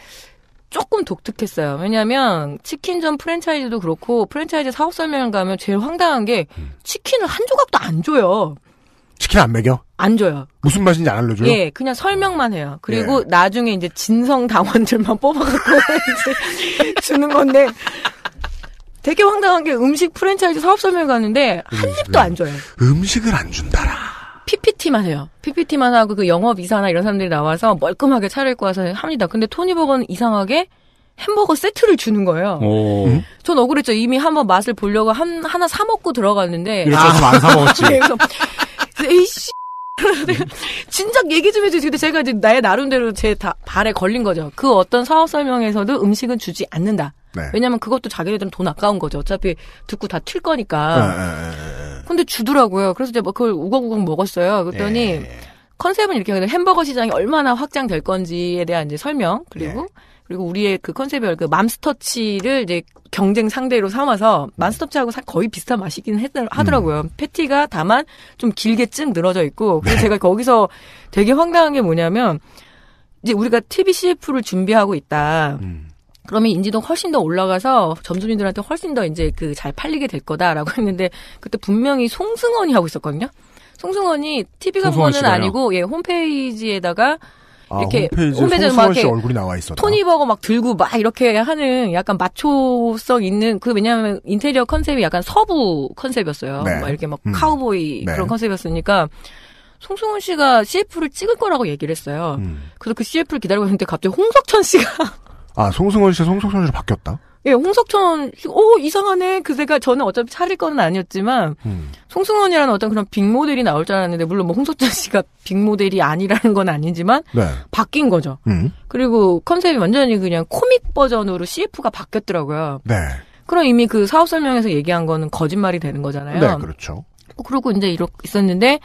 C: 조금 독특했어요. 왜냐하면 치킨점 프랜차이즈도 그렇고 프랜차이즈 사업 설명 가면 제일 황당한 게 음. 치킨을 한 조각도 안 줘요.
A: 치킨 안 먹여? 안 줘요. 무슨 맛인지 안 알려줘요? 예,
C: 그냥 설명만 해요. 그리고 예. 나중에 이제 진성 당원들만 뽑아갖고 이 주는 건데 되게 황당한 게 음식 프랜차이즈 사업 설명 가는데
A: 한 음, 입도 음. 안 줘요. 음식을 안 준다라.
C: PPT만 해요. PPT만 하고 그 영업 이사나 이런 사람들이 나와서 멀끔하게 차를 입고 와서 합니다. 근데 토니 버거는 이상하게 햄버거 세트를 주는 거예요. 오. 전 억울했죠. 이미 한번 맛을 보려고 한 하나 사 먹고 들어갔는데 이렇게 그렇죠. 아. 안사 먹었지. 그래서 에이씨 진작 얘기 좀 해주지. 근데 제가 이제 나의 나름대로 제 다, 발에 걸린 거죠. 그 어떤 사업 설명에서도 음식은 주지 않는다. 네. 왜냐면 그것도 자기네들은 돈 아까운 거죠. 어차피 듣고 다 튈 거니까. 에...
A: 네, 네, 네,
C: 근데 주더라고요. 그래서 이제 뭐 그걸 우걱우걱 먹었어요. 그랬더니 에... 예. 컨셉은 이렇게 햄버거 시장이 얼마나 확장될 건지에 대한 이제 설명 그리고 에... 예. 그리고 우리의 그 컨셉을 그 맘스터치를 이제 경쟁 상대로 삼아서 맘스터치하고 거의 비슷한 맛이긴 하더라고요. 음. 패티가 다만 좀 길게 쭉 늘어져 있고 그래서 네. 제가 거기서 되게 황당한 게 뭐냐면 이제 우리가 TV CF를 준비하고 있다. 음. 그러면 인지도가 훨씬 더 올라가서 점주님들한테 훨씬 더 이제 그 잘 팔리게 될 거다라고 했는데 그때 분명히 송승헌이 하고 있었거든요. 송승헌이 TV 가보는 아니고 예 홈페이지에다가
A: 아, 이렇게 홈페이지에 막 이렇게 얼굴이 나와 있어.
C: 토니버거 막 들고 막 이렇게 하는 약간 마초성 있는 그 왜냐하면 인테리어 컨셉이 약간 서부 컨셉이었어요. 네. 막 이렇게 막 음. 카우보이 네. 그런 컨셉이었으니까 송승훈 씨가 CF를 찍을 거라고 얘기를 했어요. 음. 그래서 그 CF를 기다리고 있는데 갑자기 홍석천 씨가
A: 아, 송승헌 씨가 송석천 씨로 바뀌었다?
C: 예, 홍석천, 오, 이상하네. 그새가 저는 어차피 차릴 건 아니었지만, 음. 송승헌이라는 어떤 그런 빅모델이 나올 줄 알았는데, 물론 뭐 홍석천 씨가 빅모델이 아니라는 건 아니지만, 네. 바뀐 거죠. 음. 그리고 컨셉이 완전히 그냥 코믹 버전으로 CF가 바뀌었더라고요. 네. 그럼 이미 그 사업 설명에서 얘기한 거는 거짓말이 되는 거잖아요. 네, 그렇죠. 뭐 그리고 이제 이렇게 있었는데,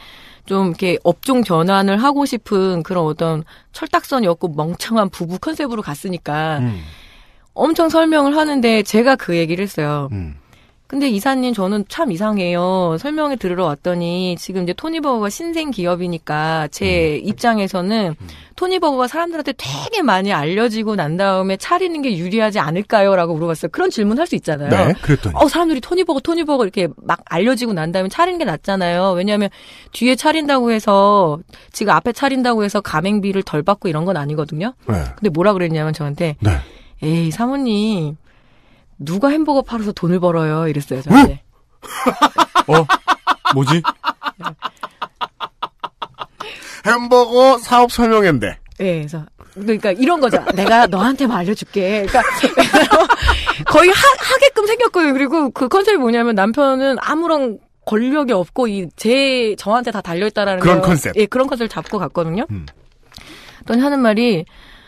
C: 좀 이렇게 업종 변환을 하고 싶은 그런 어떤 철딱선이 없고 멍청한 부부 컨셉으로 갔으니까 음. 엄청 설명을 하는데 제가 그 얘기를 했어요. 음. 근데 이사님 저는 참 이상해요. 설명을 들으러 왔더니 지금 이제 토니버거가 신생 기업이니까 제 음. 입장에서는 음. 토니버거가 사람들한테 되게 많이 알려지고 난 다음에 차리는 게 유리하지 않을까요? 라고 물어봤어요. 그런 질문 할 수 있잖아요. 네, 그랬더니. 어, 사람들이 토니버거, 토니버거 이렇게 막 알려지고 난 다음에 차리는 게 낫잖아요. 왜냐하면 뒤에 차린다고 해서 지금 앞에 차린다고 해서 가맹비를 덜 받고 이런 건 아니거든요. 네. 근데 뭐라 그랬냐면 저한테 네. 에이, 사모님. 누가 햄버거 팔아서 돈을 벌어요? 이랬어요,
A: 저한테. 어? 어? 뭐지? 햄버거 사업 설명회인데.
C: 예, 그래서 그러니까 이런 거죠. 내가 너한테 말려줄게 뭐 그러니까 거의 하, 하게끔 생겼고요. 그리고 그 컨셉이 뭐냐면 남편은 아무런 권력이 없고 이 제 저한테 다 달려 있다라는 그런 걸, 컨셉. 예, 그런 컨셉을 잡고 갔거든요. 음. 또 하는 말이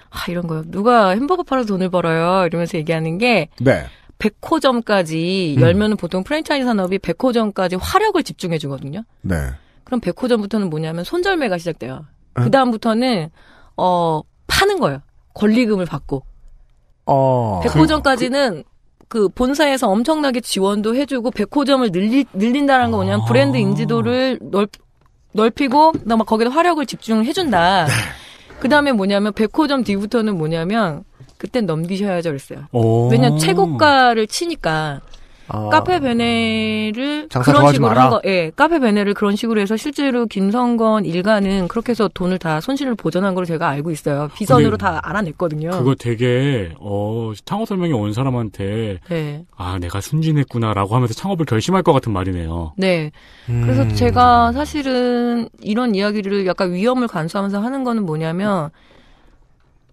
C: 아, 이런 거요. 누가 햄버거 팔아서 돈을 벌어요. 이러면서 얘기하는 게 네. 백호점까지 음. 열면은 보통 프랜차이즈 산업이 백호점까지 화력을 집중해 주거든요. 네. 그럼 백호점부터는 뭐냐면 손절매가 시작돼요. 그 다음부터는 어 파는 거예요. 권리금을 받고.
B: 어. 백호점까지는
C: 그, 본사에서 엄청나게 지원도 해주고 백호점을 늘리 늘린다는 거 뭐냐면 아. 브랜드 인지도를 넓 넓히고 그다음 거기에 화력을 집중해준다. 네. 그 다음에 뭐냐면 100호점 뒤부터는 뭐냐면 그땐 넘기셔야죠 그랬어요. 왜냐면 최고가를 치니까 아. 카페 베네를 그런 식으로 마라. 한 거, 예, 카페 베네를 그런 식으로 해서 실제로 김성건 일가는 그렇게 해서 돈을 다 손실을 보전한 걸 제가 알고 있어요. 비선으로 다 알아냈거든요. 그거
B: 되게 어 창업 설명이 온 사람한테 네. 아 내가 순진했구나라고 하면서 창업을 결심할 것 같은 말이네요. 네, 음. 그래서 제가
C: 사실은 이런 이야기를 약간 위험을 간수하면서 하는 거는 뭐냐면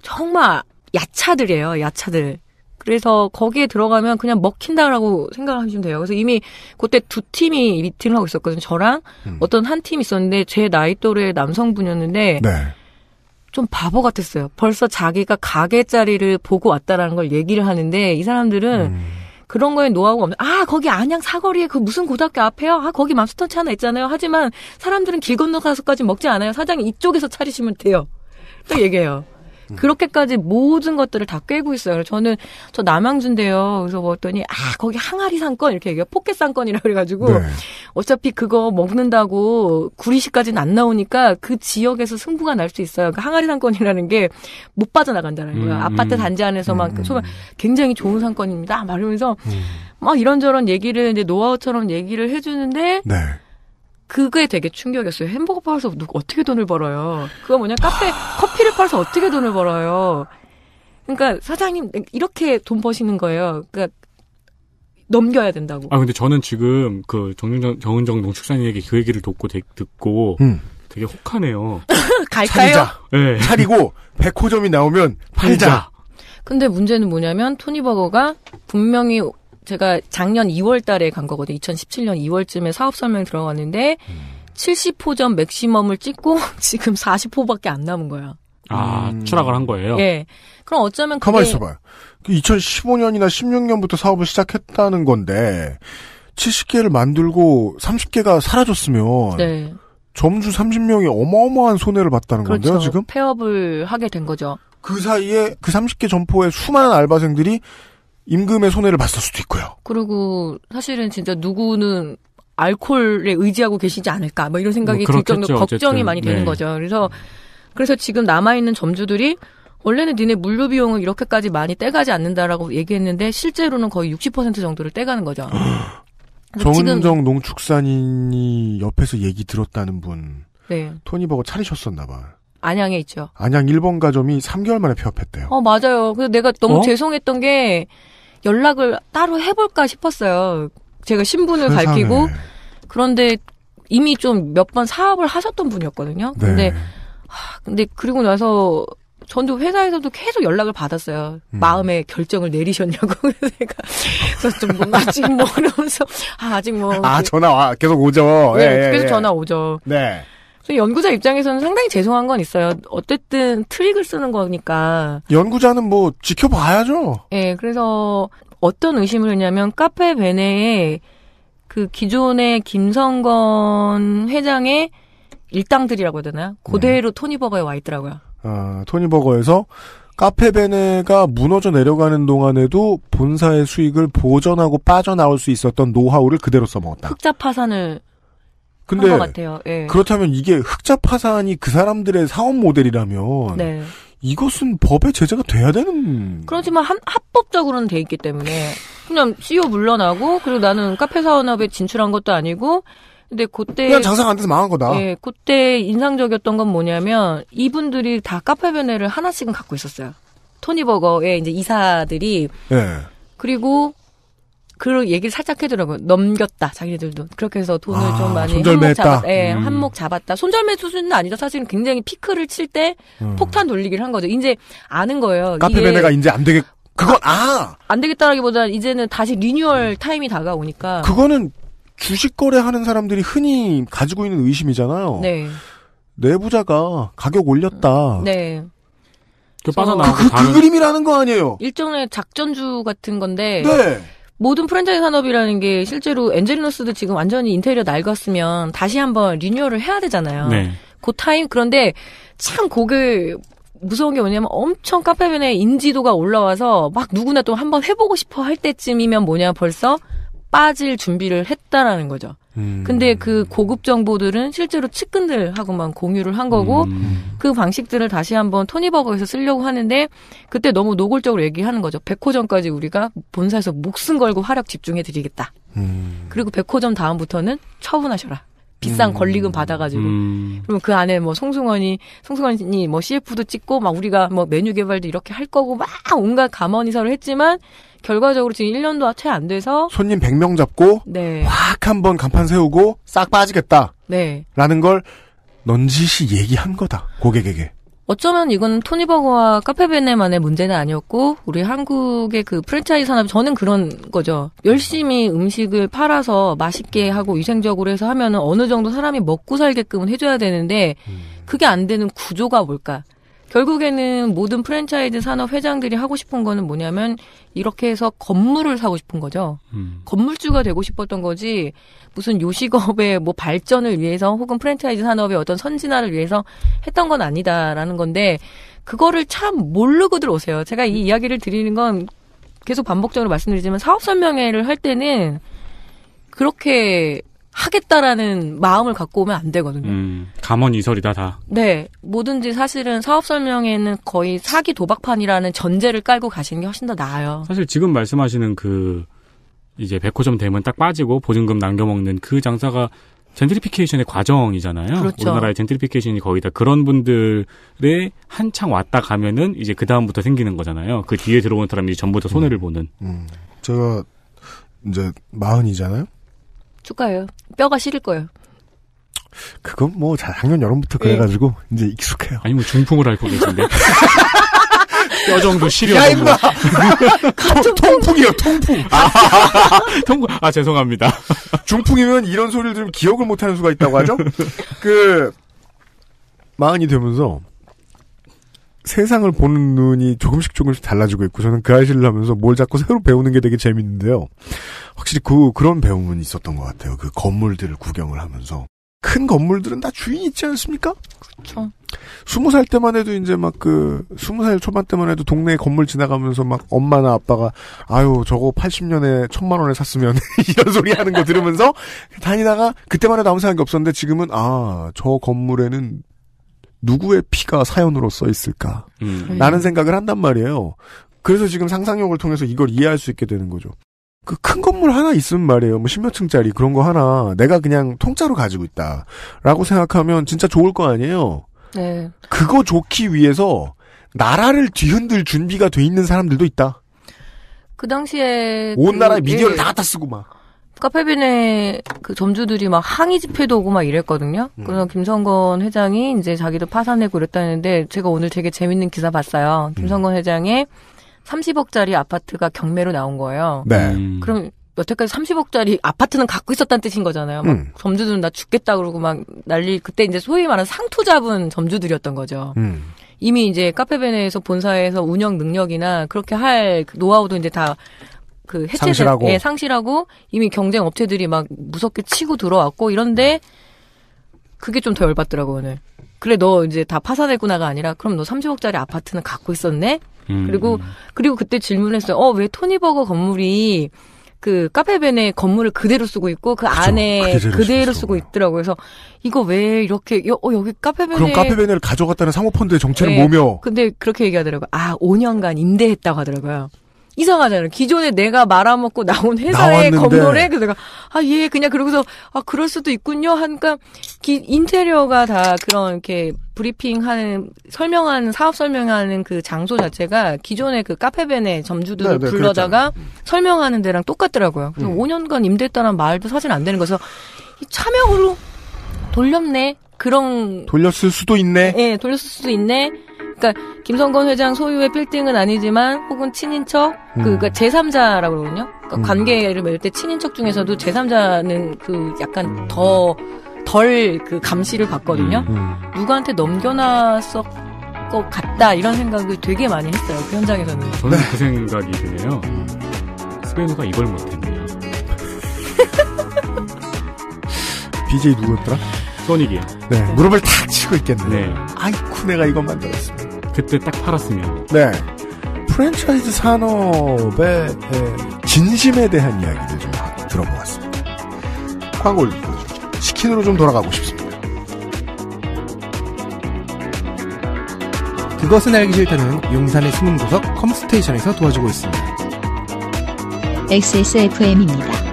C: 정말 야차들이에요, 야차들. 그래서 거기에 들어가면 그냥 먹힌다라고 생각하시면 돼요. 그래서 이미 그때 두 팀이 미팅을 하고 있었거든요. 저랑 음. 어떤 한 팀이 있었는데 제 나이 또래 남성분이었는데 네. 좀 바보 같았어요. 벌써 자기가 가게 자리를 보고 왔다라는 걸 얘기를 하는데 이 사람들은 음. 그런 거에 노하우가 없는 아 거기 안양 사거리에 그 무슨 고등학교 앞에요 아 거기 맘스터치 하나 있잖아요 하지만 사람들은 길 건너가서까지 먹지 않아요 사장님 이쪽에서 차리시면 돼요 딱 얘기해요 음. 그렇게까지 모든 것들을 다 꿰고 있어요. 저는 저남양준인데요 그래서 봤더니아 거기 항아리 상권 이렇게 얘기해요. 포켓 상권이라 그래가지고 네. 어차피 그거 먹는다고 구리시까지는 안 나오니까 그 지역에서 승부가 날 수 있어요. 그러니까 항아리 상권이라는 게 못 빠져나간다는 거예요. 음, 아파트 음. 단지 안에서만 음, 소 음. 굉장히 좋은 상권입니다. 막이러면서 음. 막 이런저런 얘기를 이제 노하우처럼 얘기를 해주는데. 네. 그게 되게 충격이었어요. 햄버거 팔아서 누구 어떻게 돈을 벌어요? 그거 뭐냐 카페 커피를 팔아서 어떻게 돈을 벌어요? 그러니까 사장님 이렇게 돈 버시는 거예요. 그러니까 넘겨야 된다고. 아 근데
B: 저는 지금 그 정윤정 정은정 농축사님에게그 얘기를 듣고 되, 듣고 음. 되게
A: 혹하네요.
C: 갈까요? 차리자.
A: 네. 차리고 백호점이 나오면 팔자.
C: 근데 문제는 뭐냐면 토니버거가 분명히 제가 작년 2월 달에 간 거거든요. 2017년 2월쯤에 사업 설명 들어갔는데 음. 70호점 맥시멈을 찍고 지금 40호밖에 안 남은 거야.
A: 아, 음. 추락을 한 거예요? 예.
C: 그럼 어쩌면 그게... 가만히 있어봐요.
A: 2015년이나 그 16년부터 사업을 시작했다는 건데 70개를 만들고 30개가 사라졌으면 네. 점주 30명이 어마어마한 손해를 봤다는 그렇죠. 건데요, 지금?
C: 폐업을 하게 된 거죠.
A: 그 사이에 그 30개 점포의 수많은 알바생들이 임금의 손해를 봤을 수도 있고요.
C: 그리고 사실은 진짜 누구는 알코올에 의지하고 계시지 않을까 뭐 이런 생각이 뭐들 정도로 걱정이 어쨌든. 많이 되는 네. 거죠. 그래서 그래서 지금 남아 있는 점주들이 원래는 니네 물류 비용을 이렇게까지 많이 떼가지 않는다라고 얘기했는데 실제로는 거의 60% 정도를 떼가는 거죠.
A: 정은정 농축산인이 옆에서 얘기 들었다는 분. 네. 토니버거 차리셨었나 봐.
C: 안양에 있죠.
A: 안양 1번 가점이 3개월 만에 폐업했대요.
C: 어, 맞아요. 그래서 내가 너무 어? 죄송했던 게 연락을 따로 해볼까 싶었어요. 제가 신분을 세상에. 밝히고 그런데 이미 좀 몇 번 사업을 하셨던 분이었거든요. 네. 근데 네. 하, 근데 그리고 나서 전도 회사에서도 계속 연락을 받았어요. 음. 마음의 결정을 내리셨냐고 제가 그래서 좀 뭔가 아직 뭐 그러면서 아, 아직 뭐아
A: 전화 와 계속 오죠. 예, 네, 예, 계속 예. 전화 오죠. 네.
C: 그래서 연구자 입장에서는 상당히 죄송한 건 있어요. 어쨌든 트릭을 쓰는 거니까.
A: 연구자는 뭐 지켜봐야죠.
C: 예, 네, 그래서 어떤 의심을 했냐면 카페 베네에그 기존의 김성건 회장의 일당들이라고 해야 되나요? 그대로 네. 토니버거에 와 있더라고요.
A: 아, 토니버거에서 카페베네가 무너져 내려가는 동안에도 본사의 수익을 보전하고 빠져나올 수 있었던 노하우를 그대로 써먹었다. 흑자
C: 파산을
A: 근데 것 같아요. 예. 그렇다면 이게 흑자 파산이 그 사람들의 사업 모델이라면 네. 이것은 법의 제재가 돼야 되는.
C: 그렇지만 한, 합법적으로는 돼 있기 때문에 그냥 CEO 물러나고 그리고 나는 카페 사원업에 진출한 것도 아니고 근데 그때 그냥 장사가 안 돼서 망한 거다. 예, 그때 인상적이었던 건 뭐냐면 이분들이 다 카페 변회를 하나씩은 갖고 있었어요. 토니버거의 이제 이사들이 예. 그리고 그 얘기를 살짝 해더라고요. 넘겼다 자기네들도 그렇게 해서 돈을 아, 좀 많이 손절매했다. 한몫 잡았, 예, 음. 한몫 잡았다. 손절매 수준은 아니죠. 사실은 굉장히 피크를 칠때 음. 폭탄 돌리기를 한 거죠. 이제 아는 거예요. 카페 베네가
A: 이제 안 되겠 그건 아, 아!
C: 안 되겠다라기보다는 이제는 다시 리뉴얼 타임이 다가오니까. 그거는
A: 주식 거래하는 사람들이 흔히 가지고 있는 의심이잖아요. 네. 내부자가 가격 올렸다. 네. 그 그, 그, 그, 그림이라는 거 아니에요.
C: 일종의 작전주 같은 건데. 네. 모든 프랜차이즈 산업이라는 게 실제로 엔젤리노스도 지금 완전히 인테리어 낡았으면 다시 한번 리뉴얼을 해야 되잖아요. 네. 그 타임 그런데 참 그게 무서운 게 뭐냐면 엄청 카페맨의 인지도가 올라와서 막 누구나 또 한번 해보고 싶어 할 때쯤이면 뭐냐 벌써 빠질 준비를 했다라는 거죠. 음. 근데 그 고급 정보들은 실제로 측근들하고만 공유를 한 거고 음. 그 방식들을 다시 한번 토니버거에서 쓰려고 하는데 그때 너무 노골적으로 얘기하는 거죠. 백호점까지 우리가 본사에서 목숨 걸고 활약 집중해 드리겠다. 음. 그리고 백호점 다음부터는 처분하셔라. 비싼 음. 권리금 받아가지고 음. 그럼 그 안에 뭐 송승헌이 송승헌이 뭐 CF도 찍고 막 우리가 뭐 메뉴 개발도 이렇게 할 거고 막 온갖 감언이설을 했지만 결과적으로 지금 1년도 채 안 돼서
A: 손님 100명 잡고 네. 확 한번 간판 세우고 싹 빠지겠다. 네. 라는 걸 넌지시 얘기한 거다. 고객에게.
C: 어쩌면 이건 토니버거와 카페베네만의 문제는 아니었고 우리 한국의 그 프랜차이즈 산업 저는 그런 거죠. 열심히 음식을 팔아서 맛있게 하고 위생적으로 해서 하면은 어느 정도 사람이 먹고 살게끔은 해줘야 되는데 음. 그게 안 되는 구조가 뭘까? 결국에는 모든 프랜차이즈 산업 회장들이 하고 싶은 거는 뭐냐면 이렇게 해서 건물을 사고 싶은 거죠. 음. 건물주가 되고 싶었던 거지 무슨 요식업의 뭐 발전을 위해서 혹은 프랜차이즈 산업의 어떤 선진화를 위해서 했던 건 아니다라는 건데 그거를 참 모르고 들어오세요. 제가 이 이야기를 드리는 건 계속 반복적으로 말씀드리지만 사업 설명회를 할 때는 그렇게 하겠다라는 마음을 갖고 오면 안 되거든요.
B: 음, 감언 이설이다 다.
C: 네, 뭐든지 사실은 사업 설명에는 거의 사기 도박판이라는 전제를 깔고 가시는 게 훨씬 더 나아요.
B: 사실 지금 말씀하시는 그 이제 백호점 되면 딱 빠지고 보증금 남겨먹는 그 장사가 젠트리피케이션의 과정이잖아요. 그렇죠. 우리나라의 젠트리피케이션이 거의 다 그런 분들의 한창 왔다 가면은 이제 그 다음부터 생기는 거잖아요. 그 뒤에 들어온 사람이 전부 다 손해를 음. 보는.
A: 음. 제가 이제 마흔이잖아요.
C: 축하해요. 뼈가 시릴 거예요.
A: 그건 뭐 작년 여름부터 그래가지고 예. 이제 익숙해요. 아니 면 뭐 중풍을 앓고
B: 계신데. 뼈 정도 시려. 야 임마.
A: 통풍이요 통풍. 아, 통풍. 아 죄송합니다. 중풍이면 이런 소리를 들으면 기억을 못하는 수가 있다고 하죠. 그 마흔이 되면서 세상을 보는 눈이 조금씩 조금씩 달라지고 있고 저는 그 아이를 하면서 뭘 자꾸 새로 배우는 게 되게 재밌는데요. 확실히 그 그런 배움은 있었던 것 같아요. 그 건물들을 구경을 하면서 큰 건물들은 다 주인 이 있지 않습니까? 그렇죠. 스무 살 때만 해도 이제 막 그 스무 살 초반 때만 해도 동네 건물 지나가면서 막 엄마나 아빠가 아유 저거 80년에 천만 원에 샀으면 이런 소리 하는 거 들으면서 다니다가 그때만 해도 아무 생각이 없었는데 지금은 아 저 건물에는 누구의 피가 사연으로 써 있을까? 음. 음. 라는 생각을 한단 말이에요. 그래서 지금 상상력을 통해서 이걸 이해할 수 있게 되는 거죠. 그 큰 건물 하나 있으면 말이에요. 뭐 십몇 층짜리 그런 거 하나 내가 그냥 통짜로 가지고 있다. 라고 생각하면 진짜 좋을 거 아니에요? 네. 그거 좋기 위해서 나라를 뒤흔들 준비가 돼 있는 사람들도 있다. 그 당시에 온 나라의 그 미디어를 예. 다 갖다 쓰고 막.
C: 카페빈의 그 점주들이 막 항의 집회도 오고 막 이랬거든요. 음. 그래서 김성건 회장이 이제 자기도 파산해고 그랬다는데 제가 오늘 되게 재밌는 기사 봤어요. 음. 김성건 회장의 30억짜리 아파트가 경매로 나온 거예요. 네. 음. 그럼 여태까지 30억짜리 아파트는 갖고 있었다는 뜻인 거잖아요. 막 음. 점주들은 나 죽겠다 그러고 막 난리 그때 이제 소위 말하는 상투 잡은 점주들이었던 거죠. 음. 이미 이제 카페베네에서 본사에서 운영 능력이나 그렇게 할 그 노하우도 이제 다그 해체 상실하고. 예, 상실하고 이미 경쟁 업체들이 막 무섭게 치고 들어왔고 이런데 그게 좀 더 열받더라고 오늘. 그래 너 이제 다 파산했구나가 아니라 그럼 너 30억짜리 아파트는 갖고 있었네. 음. 그리고 그리고 그때 질문했어요. 어 왜 토니버거 건물이 그 카페벤의 건물을 그대로 쓰고 있고 그 그쵸, 안에 그대로, 그대로 쓰고 있더라고요. 그래서 이거 왜 이렇게 여, 어, 여기 카페벤에 그럼 카페벤을
A: 가져갔다는 상호펀드의 정체를 네. 모며
C: 근데 그렇게 얘기하더라고요. 아 5년간 임대했다고 하더라고요. 이상하잖아요. 기존에 내가 말아먹고 나온 회사의 건물에 그 내가 아예 그냥 그러고서 아 그럴 수도 있군요 하니까 기, 인테리어가 다 그런 이렇게 브리핑하는 설명하는 사업 설명하는 그 장소 자체가 기존의 그 카페벤의 점주들을 네네, 네, 그렇죠. 불러다가 그랬잖아 음. 설명하는 데랑 똑같더라고요. 그래서 음. 5년간 임대했다는 말도 사실 안 되는 거서 차명으로 돌렸네 그런
A: 돌렸을 수도 있네.
C: 예, 돌렸을 수도 있네. 그러니까 김성건 회장 소유의 빌딩은 아니지만 혹은 친인척 그, 음. 그 그러니까 제3자라고 그러거든요. 그러니까 음. 관계를 맺을 때 친인척 중에서도 제3자는 그 약간 더 덜 그 감시를 받거든요. 음. 음. 누구한테 넘겨놨었 것 같다 이런 생각을 되게 많이 했어요. 그 현장에서는.
B: 저는 네. 그 생각이 드네요. 스페인어가 음. 이걸 못했네요.
A: BJ 누구였더라? 소닉이요. 네, 무릎을 탁 치고 있겠네. 네. 아이쿠, 내가 이것 만들었어. 그때 딱 팔았으면. 네. 프랜차이즈 산업의 예, 진심에 대한 이야기를 좀 들어보았습니다. 광고를 보여주죠. 치킨으로 좀 돌아가고 싶습니다. 그것은 알기 싫다는 용산의 숨은 구석 컴스테이션에서 도와주고 있습니다. XSFM입니다.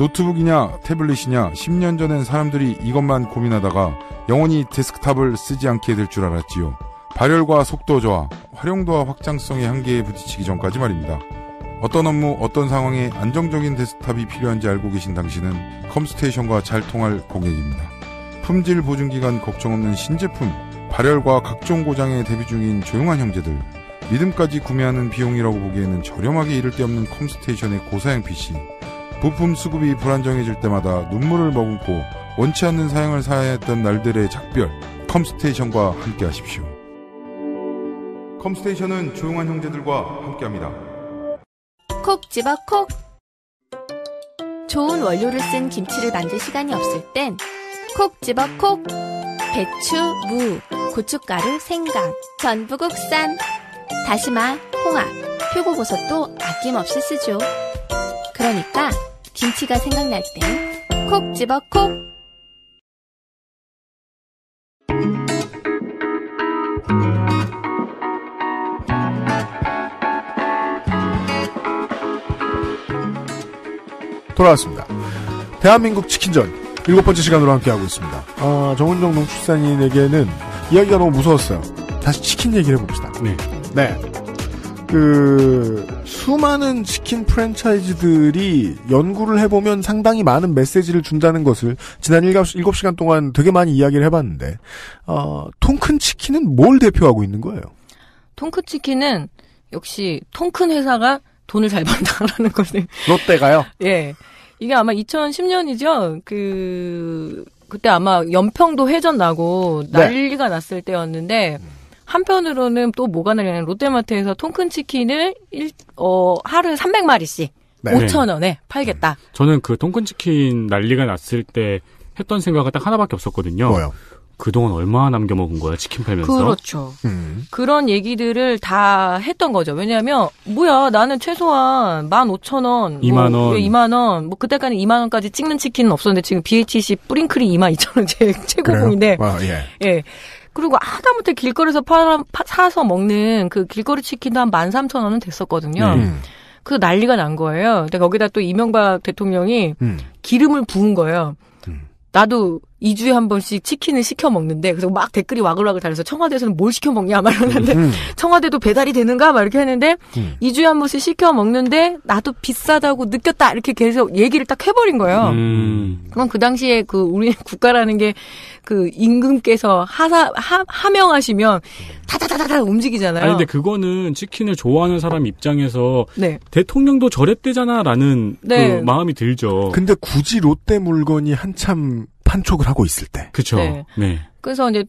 A: 노트북이냐 태블릿이냐 10년 전엔 사람들이 이것만 고민하다가 영원히 데스크탑을 쓰지 않게 될 줄 알았지요. 발열과 속도 저하, 활용도와 확장성의 한계에 부딪히기 전까지 말입니다. 어떤 업무, 어떤 상황에 안정적인 데스크탑이 필요한지 알고 계신 당신은 컴스테이션과 잘 통할 고객입니다. 품질 보증기간 걱정 없는 신제품, 발열과 각종 고장에 대비 중인 조용한 형제들, 믿음까지 구매하는 비용이라고 보기에는 저렴하게 이를 데 없는 컴스테이션의 고사양 PC, 부품 수급이 불안정해질 때마다 눈물을 머금고 원치 않는 사양을 사야 했던 날들의 작별 컴스테이션과 함께 하십시오. 컴스테이션은 조용한 형제들과 함께합니다.
C: 콕 집어 콕 좋은 원료를 쓴 김치를 만들 시간이 없을 땐 콕 집어 콕 배추, 무, 고춧가루, 생강, 전부 국산 다시마, 홍합,
B: 표고버섯도 아낌없이 쓰죠. 그러니까 김치가 생각날 때
A: 콕 집어 콕! 돌아왔습니다. 대한민국 치킨전 일곱 번째 시간으로 함께하고 있습니다. 아, 정은정 농축산인에게는 이야기가 너무 무서웠어요. 다시 치킨 얘기를 해봅시다. 네. 네. 그, 수많은 치킨 프랜차이즈들이 연구를 해보면 상당히 많은 메시지를 준다는 것을 지난 7시간 동안 되게 많이 이야기를 해봤는데 어, 통큰 치킨은 뭘 대표하고 있는 거예요?
C: 통큰 치킨은 역시 통큰 회사가 돈을 잘 번다라는
A: 거를 롯데가요?
C: 예. 이게 아마 2010년이죠. 그 그때 아마 연평도 회전 나고 네. 난리가 네. 났을 때였는데 음. 한편으로는 또 뭐가 나냐면 롯데마트에서 통큰 치킨을 일, 어, 하루 에 300마리씩 네. 5천 원에 팔겠다. 음.
B: 저는 그 통큰 치킨 난리가 났을 때 했던 생각은 딱 하나밖에 없었거든요. 뭐요? 그동안 얼마나 남겨 먹은 거야 치킨 팔면서 그렇죠 음.
C: 그런 얘기들을 다 했던 거죠 왜냐하면 뭐야 나는 최소한 1 5 0 0 0원 2만 원 2만 원뭐 그때까지 2만 원까지 찍는 치킨은 없었는데 지금 BHC 뿌링클이 2만 2천 원제 최고봉인데 예. 예 그리고 하다못해 길거리에서 팔아, 파, 사서 먹는 그 길거리 치킨도 한 13,000원은 됐었거든요. 음. 그 난리가 난 거예요. 근데 거기다 또 이명박 대통령이 음. 기름을 부은 거예요. 음. 나도 2주에 한 번씩 치킨을 시켜 먹는데 그래서 막 댓글이 와글와글 달려서 청와대에서는 뭘 시켜 먹냐 막 이러는데 음. 청와대도 배달이 되는가 막 이렇게 했는데 음. 2주에 한 번씩 시켜 먹는데 나도 비싸다고 느꼈다 이렇게 계속 얘기를 딱 해버린 거예요.
B: 음.
C: 그럼 그 당시에 그 우리 국가라는 게 그 임금께서 하사 하, 하명하시면 다다다다다 움직이잖아요. 아니 근데
B: 그거는 치킨을 좋아하는 사람 입장에서 네. 대통령도 저랬대잖아라는 네. 그 마음이 들죠. 근데
A: 굳이 롯데 물건이 한참 판촉을 하고 있을 때. 그렇죠. 네. 네.
C: 그래서 이제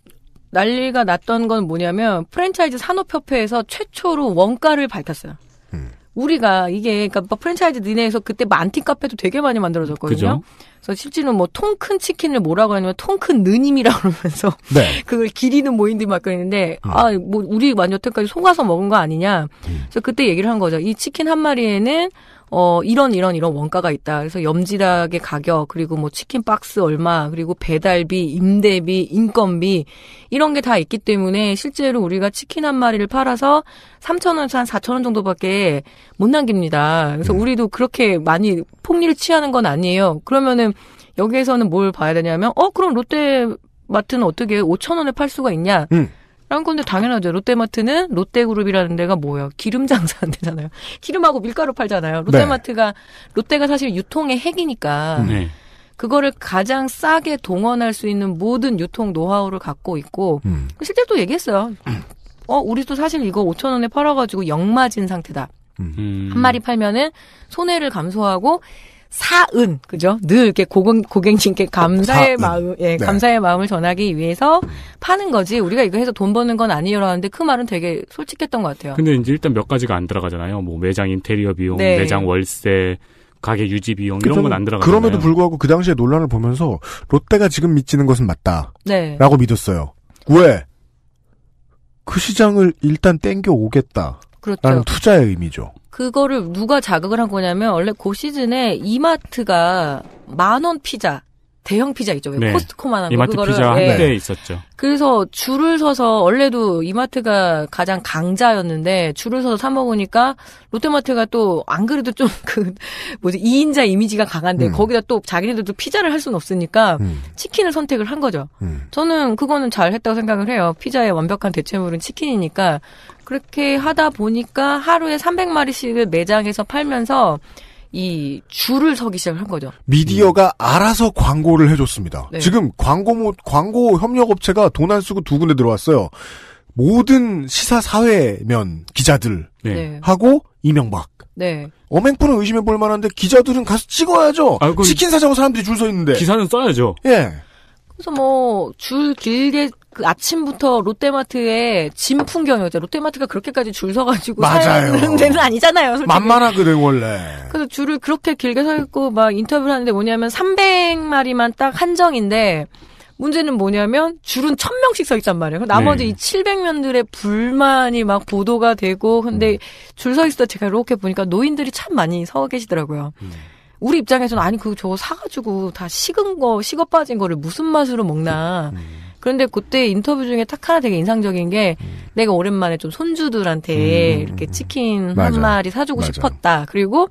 C: 난리가 났던 건 뭐냐면 프랜차이즈 산업협회에서 최초로 원가를 밝혔어요. 음. 우리가 이게 그러니까 뭐 프랜차이즈 니네에서 그때 만티 뭐 카페도 되게 많이 만들어졌거든요. 그죠? 그래서 실제로 뭐통큰 치킨을 뭐라고 하냐면 통큰 느님이라 고 그러면서 네. 그걸 길이는 모인디 막 그랬는데 음. 아뭐 우리 완 여태까지 속아서 먹은 거 아니냐. 음. 그래서 그때 얘기를 한 거죠. 이 치킨 한 마리에는 어, 이런 이런 이런 원가가 있다. 그래서 염지락의 가격, 그리고 뭐 치킨 박스 얼마, 그리고 배달비, 임대비, 인건비, 이런 게 다 있기 때문에 실제로 우리가 치킨 한 마리를 팔아서 3,000원에서 한 4,000원 정도밖에 못 남깁니다. 그래서 네. 우리도 그렇게 많이 폭리를 취하는 건 아니에요. 그러면은 여기에서는 뭘 봐야 되냐면, 어, 그럼 롯데 마트는 어떻게 5,000원에 팔 수가 있냐? 음. 라는 건데 당연하죠. 롯데마트는 롯데그룹이라는 데가 뭐예요? 기름 장사하는 데잖아요. 기름하고 밀가루 팔잖아요. 네. 롯데마트가 네. 롯데가 사실 유통의 핵이니까 음. 네. 그거를 가장 싸게 동원할 수 있는 모든 유통 노하우를 갖고 있고 음. 실제 또 얘기했어요. 어, 우리도 사실 이거 5천 원에 팔아가지고 역마진 상태다. 음. 음. 한 마리 팔면은 손해를 감소하고 사은 그죠? 늘 이렇게 고객 고객님께 감사의 아, 사은. 마음 예, 네. 감사의 마음을 전하기 위해서 파는 거지 우리가 이거 해서 돈 버는 건 아니요라는데 그 말은 되게 솔직했던 것 같아요. 근데
B: 이제 일단 몇 가지가 안 들어가잖아요. 뭐 매장 인테리어 비용, 네. 매장 월세 가게 유지 비용 이런 건 안 들어가요. 그럼에도
A: 불구하고 그 당시에 논란을 보면서 롯데가 지금 미치는 것은 맞다라고 네. 믿었어요. 왜? 그 시장을 일단 땡겨 오겠다. 그렇죠. 라는 투자의 의미죠.
C: 그거를 누가 자극을 한 거냐면 원래 그 시즌에 이마트가 만원 피자 대형 피자 있죠. 왜 네. 코스트코만한 이마트 거. 이마 피자 네. 한때 있었죠. 그래서 줄을 서서 원래도 이마트가 가장 강자였는데 줄을 서서 사 먹으니까 롯데마트가 또 안 그래도 좀 그 뭐지 이인자 이미지가 강한데 음. 거기다 또 자기네들도 피자를 할 수는 없으니까 음. 치킨을 선택을 한 거죠. 음. 저는 그거는 잘 했다고 생각을 해요. 피자의 완벽한 대체물은 치킨이니까 그렇게 하다 보니까 하루에 300마리씩을 매장에서 팔면서 이 줄을 서기 시작한 거죠.
A: 미디어가 음. 알아서 광고를 해줬습니다. 네. 지금 광고 광고 협력업체가 돈 안 쓰고 두 군데 들어왔어요. 모든 시사 사회면 기자들 네. 네. 하고 이명박. 네. 어맹부는 의심해 볼 만한데 기자들은 가서 찍어야죠. 아, 치킨 사자고 사람들이 줄 서 있는데. 기사는 써야죠. 예.
C: 그래서 뭐 줄 길게 그 아침부터 롯데마트에 짐 풍경이었죠. 롯데마트가 그렇게까지 줄 서가지고 사는 데는 아니잖아요. 솔직히. 만만하거든 원래. 그래서 줄을 그렇게 길게 서 있고 막 인터뷰를 하는데 뭐냐면 300마리만 딱 한정인데 문제는 뭐냐면 줄은 1000명씩 서 있단 말이에요. 나머지 네. 이 700명들의 불만이 막 보도가 되고 근데 음. 줄서 있을 때 제가 이렇게 보니까 노인들이 참 많이 서 계시더라고요. 네. 우리 입장에서는 아니 그 저거 사가지고 다 식은 거 식어 빠진 거를 무슨 맛으로 먹나. 음. 그런데 그때 인터뷰 중에 딱 하나 되게 인상적인 게 음. 내가 오랜만에 좀 손주들한테 음. 이렇게 치킨 맞아. 한 마리 사주고 맞아. 싶었다. 그리고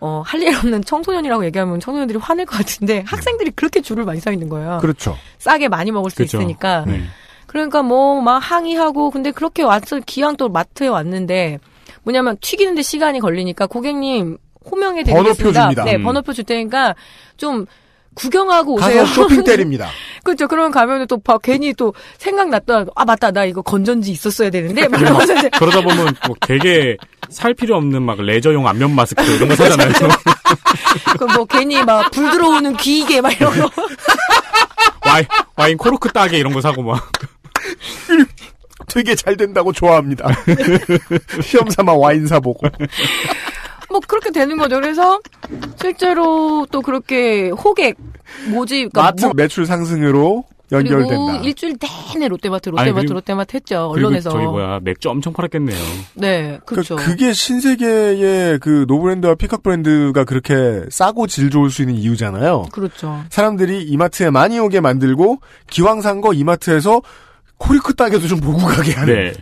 C: 어, 할 일 없는 청소년이라고 얘기하면 청소년들이 화낼 것 같은데 네. 학생들이 그렇게 줄을 많이 서 있는 거예요. 그렇죠. 싸게 많이 먹을 수 그렇죠. 있으니까. 네. 그러니까 뭐 막 항의하고 근데 그렇게 왔어 기왕 또 마트에 왔는데 뭐냐면 튀기는데 시간이 걸리니까 고객님 호명해 드리겠습니다. 번호표 줍니다. 네, 음. 번호표 줄 테니까 좀 구경하고 오세요. 가서 쇼핑 때립니다. 그렇죠. 그러면 가면또 봐, 괜히 또 생각났던 아 맞다 나 이거 건전지 있었어야 되는데 말하면서 그러다
B: 보면 뭐 되게 살 필요 없는 막 레저용 안면 마스크 이런 거 사잖아요.
C: 그뭐 그렇죠. 괜히 막 불 들어오는 귀이개 막 이런 거.
A: 와인, 와인 코르크 따개 이런 거 사고 막. 되게 잘 된다고 좋아합니다. 시험 삼아 와인 사보고.
C: 뭐 그렇게 되는 거죠. 그래서 실제로 또 그렇게 호객 모집 그러니까 마트 뭐,
A: 매출 상승으로 연결된다. 그리고
C: 일주일 내내 롯데마트, 롯데마트, 아니, 그리고, 롯데마트 했죠. 언론에서. 저기
B: 뭐야 맥주 엄청 팔았겠네요.
C: 네, 그렇죠. 그 그게
A: 신세계의 그 노브랜드와 피카 브랜드가 그렇게 싸고 질 좋을 수 있는 이유잖아요. 그렇죠. 사람들이 이마트에 많이 오게 만들고 기왕 산 거 이마트에서 코리크 따개도 좀 보고 가게 하는 네.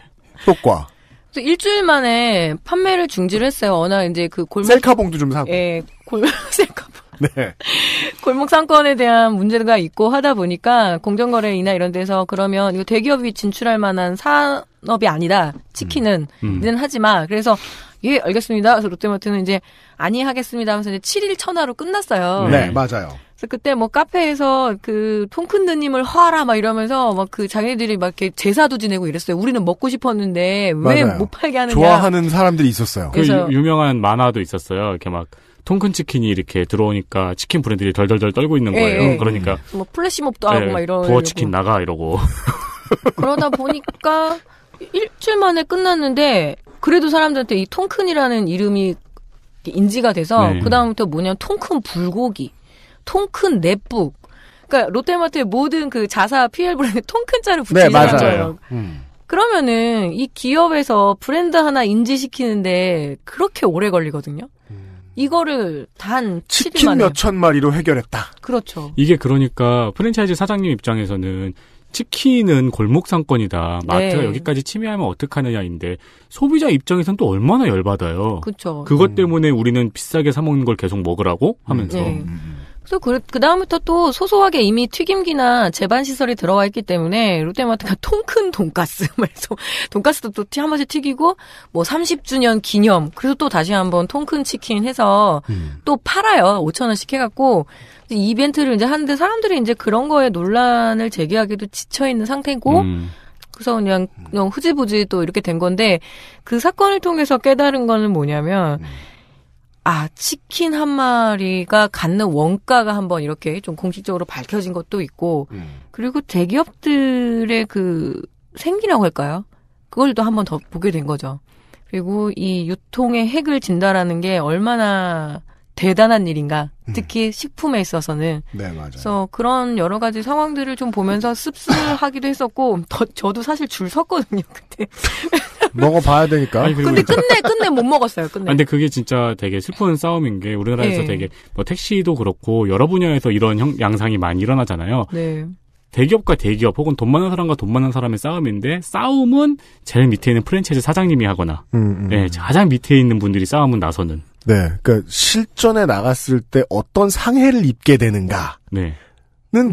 A: 효과.
C: 그래서 일주일 만에 판매를 중지를 했어요. 워낙 이제 그 골목 셀카봉도 좀 사고. 예, 골목 셀카봉. 네. 골목 상권에 대한 문제가 있고 하다 보니까 공정거래이나 이런 데서 그러면 이거 대기업이 진출할 만한 산업이 아니다. 치킨은 음. 음. 하지 마. 그래서 예, 알겠습니다. 그래서 롯데마트는 이제 아니 하겠습니다 하면서 이제 7일 천하로 끝났어요. 네, 맞아요. 그래서 그때 뭐 카페에서 그 통큰느님을 허하라 막 이러면서 막 그자기들이막 이렇게 제사도 지내고 이랬어요. 우리는 먹고 싶었는데 왜 못 팔게 하느냐. 좋아하는
A: 사람들이 있었어요. 그
B: 그래서 유, 유명한 만화도 있었어요. 이렇게 막 통큰 치킨이 이렇게 들어오니까 치킨 브랜드들이 덜덜덜 떨고 있는 예, 거예요. 예, 예. 그러니까 뭐
C: 플래시몹도 하고 예, 막 이러고 부어 치킨
B: 나가 이러고
C: 그러다 보니까 일주일 만에 끝났는데 그래도 사람들한테 이 통큰이라는 이름이 인지가 돼서 네. 그다음부터 뭐냐 통큰 불고기 통큰 넷북. 그러니까 롯데마트의 모든 그 자사 PL 브랜드 통큰자를 네, 붙이잖아요. 네, 맞아요. 음. 그러면은 이 기업에서 브랜드 하나 인지시키는데 그렇게 오래 걸리거든요. 이거를 단 치킨
A: 몇천 마리로 해결했다.
C: 그렇죠.
B: 이게 그러니까 프랜차이즈 사장님 입장에서는 치킨은 골목 상권이다. 마트가 네. 여기까지 침해하면 어떡하느냐인데 소비자 입장에선 또 얼마나 열받아요.
C: 그렇죠. 그것
B: 음. 때문에 우리는 비싸게 사 먹는 걸 계속 먹으라고 하면서. 네.
C: 음, 음. 그또 그, 그다음부터 또 소소하게 이미 튀김기나 제반 시설이 들어와 있기 때문에 롯데마트가 통큰 돈가스 말서 돈가스도 또한 번씩 튀기고 뭐 30주년 기념 그래서 또 다시 한번 통큰 치킨 해서 음. 또 팔아요. 5천 원씩 해갖고 이벤트를 이제 하는데 사람들이 이제 그런 거에 논란을 제기하기도 지쳐 있는 상태고. 음. 그래서 그냥, 그냥 흐지부지 또 이렇게 된 건데 그 사건을 통해서 깨달은 거는 뭐냐면 음. 아, 치킨 한 마리가 갖는 원가가 한번 이렇게 좀 공식적으로 밝혀진 것도 있고, 음. 그리고 대기업들의 그 생기라고 할까요? 그걸 또 한번 더 보게 된 거죠. 그리고 이 유통의 핵을 진다라는 게 얼마나 대단한 일인가. 음. 특히 음. 식품에 있어서는. 네, 맞아요. 그래서 그런 여러 가지 상황들을 좀 보면서 씁쓸하기도 했었고, 음, 더, 저도 사실 줄 섰거든요, 그때.
A: 먹어봐야 되니까. 아니, 근데
C: 끝내, 끝내 못 먹었어요, 끝내. 아,
B: 근데 그게 진짜 되게 슬픈 싸움인 게, 우리나라에서 네. 되게, 뭐 택시도 그렇고, 여러 분야에서 이런 형, 양상이 많이 일어나잖아요. 네. 대기업과 대기업 혹은 돈 많은 사람과 돈 많은 사람의 싸움인데 싸움은 제일 밑에 있는 프랜차이즈 사장님이 하거나 음, 음. 네, 가장 밑에 있는
A: 분들이 싸움은 나서는 네, 그니까 실전에 나갔을 때 어떤 상해를 입게 네. 되는가는 네.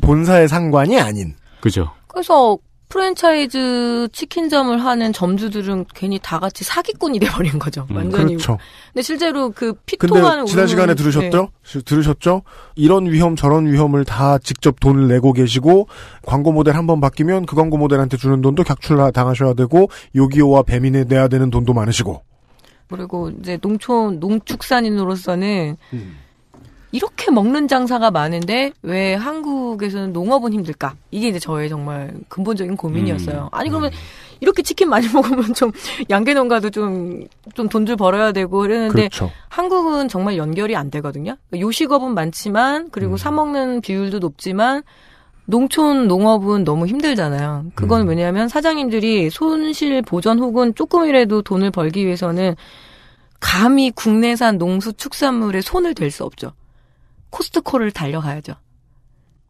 A: 본사의 상관이 아닌. 그죠.
C: 그래서 프랜차이즈 치킨점을 하는 점주들은 괜히 다 같이 사기꾼이 돼버린
A: 거죠. 음, 완전히. 음, 그렇죠.
C: 근데 실제로 그 피통하는 지난 시간에 네. 들으셨죠?
A: 네. 들으셨죠? 이런 위험 저런 위험을 다 직접 돈을 내고 계시고 광고 모델 한 번 바뀌면 그 광고 모델한테 주는 돈도 격출당하셔야 되고 요기요와 배민에 내야 되는 돈도 많으시고.
C: 그리고 이제 농촌 농축산인으로서는 음. 이렇게 먹는 장사가 많은데 왜 한국에서는 농업은 힘들까? 이게 이제 저의 정말 근본적인 고민이었어요. 음. 아니 그러면 음. 이렇게 치킨 많이 먹으면 좀 양계 농가도 좀 좀돈줄 벌어야 되고 그러는데 그렇죠. 한국은 정말 연결이 안 되거든요. 그러니까 요식업은 많지만 그리고 음. 사 먹는 비율도 높지만 농촌 농업은 너무 힘들잖아요. 그건 음. 왜냐하면 사장님들이 손실 보전 혹은 조금이라도 돈을 벌기 위해서는 감히 국내산 농수 축산물에 손을 댈 수 없죠. 코스트코를 달려가야죠.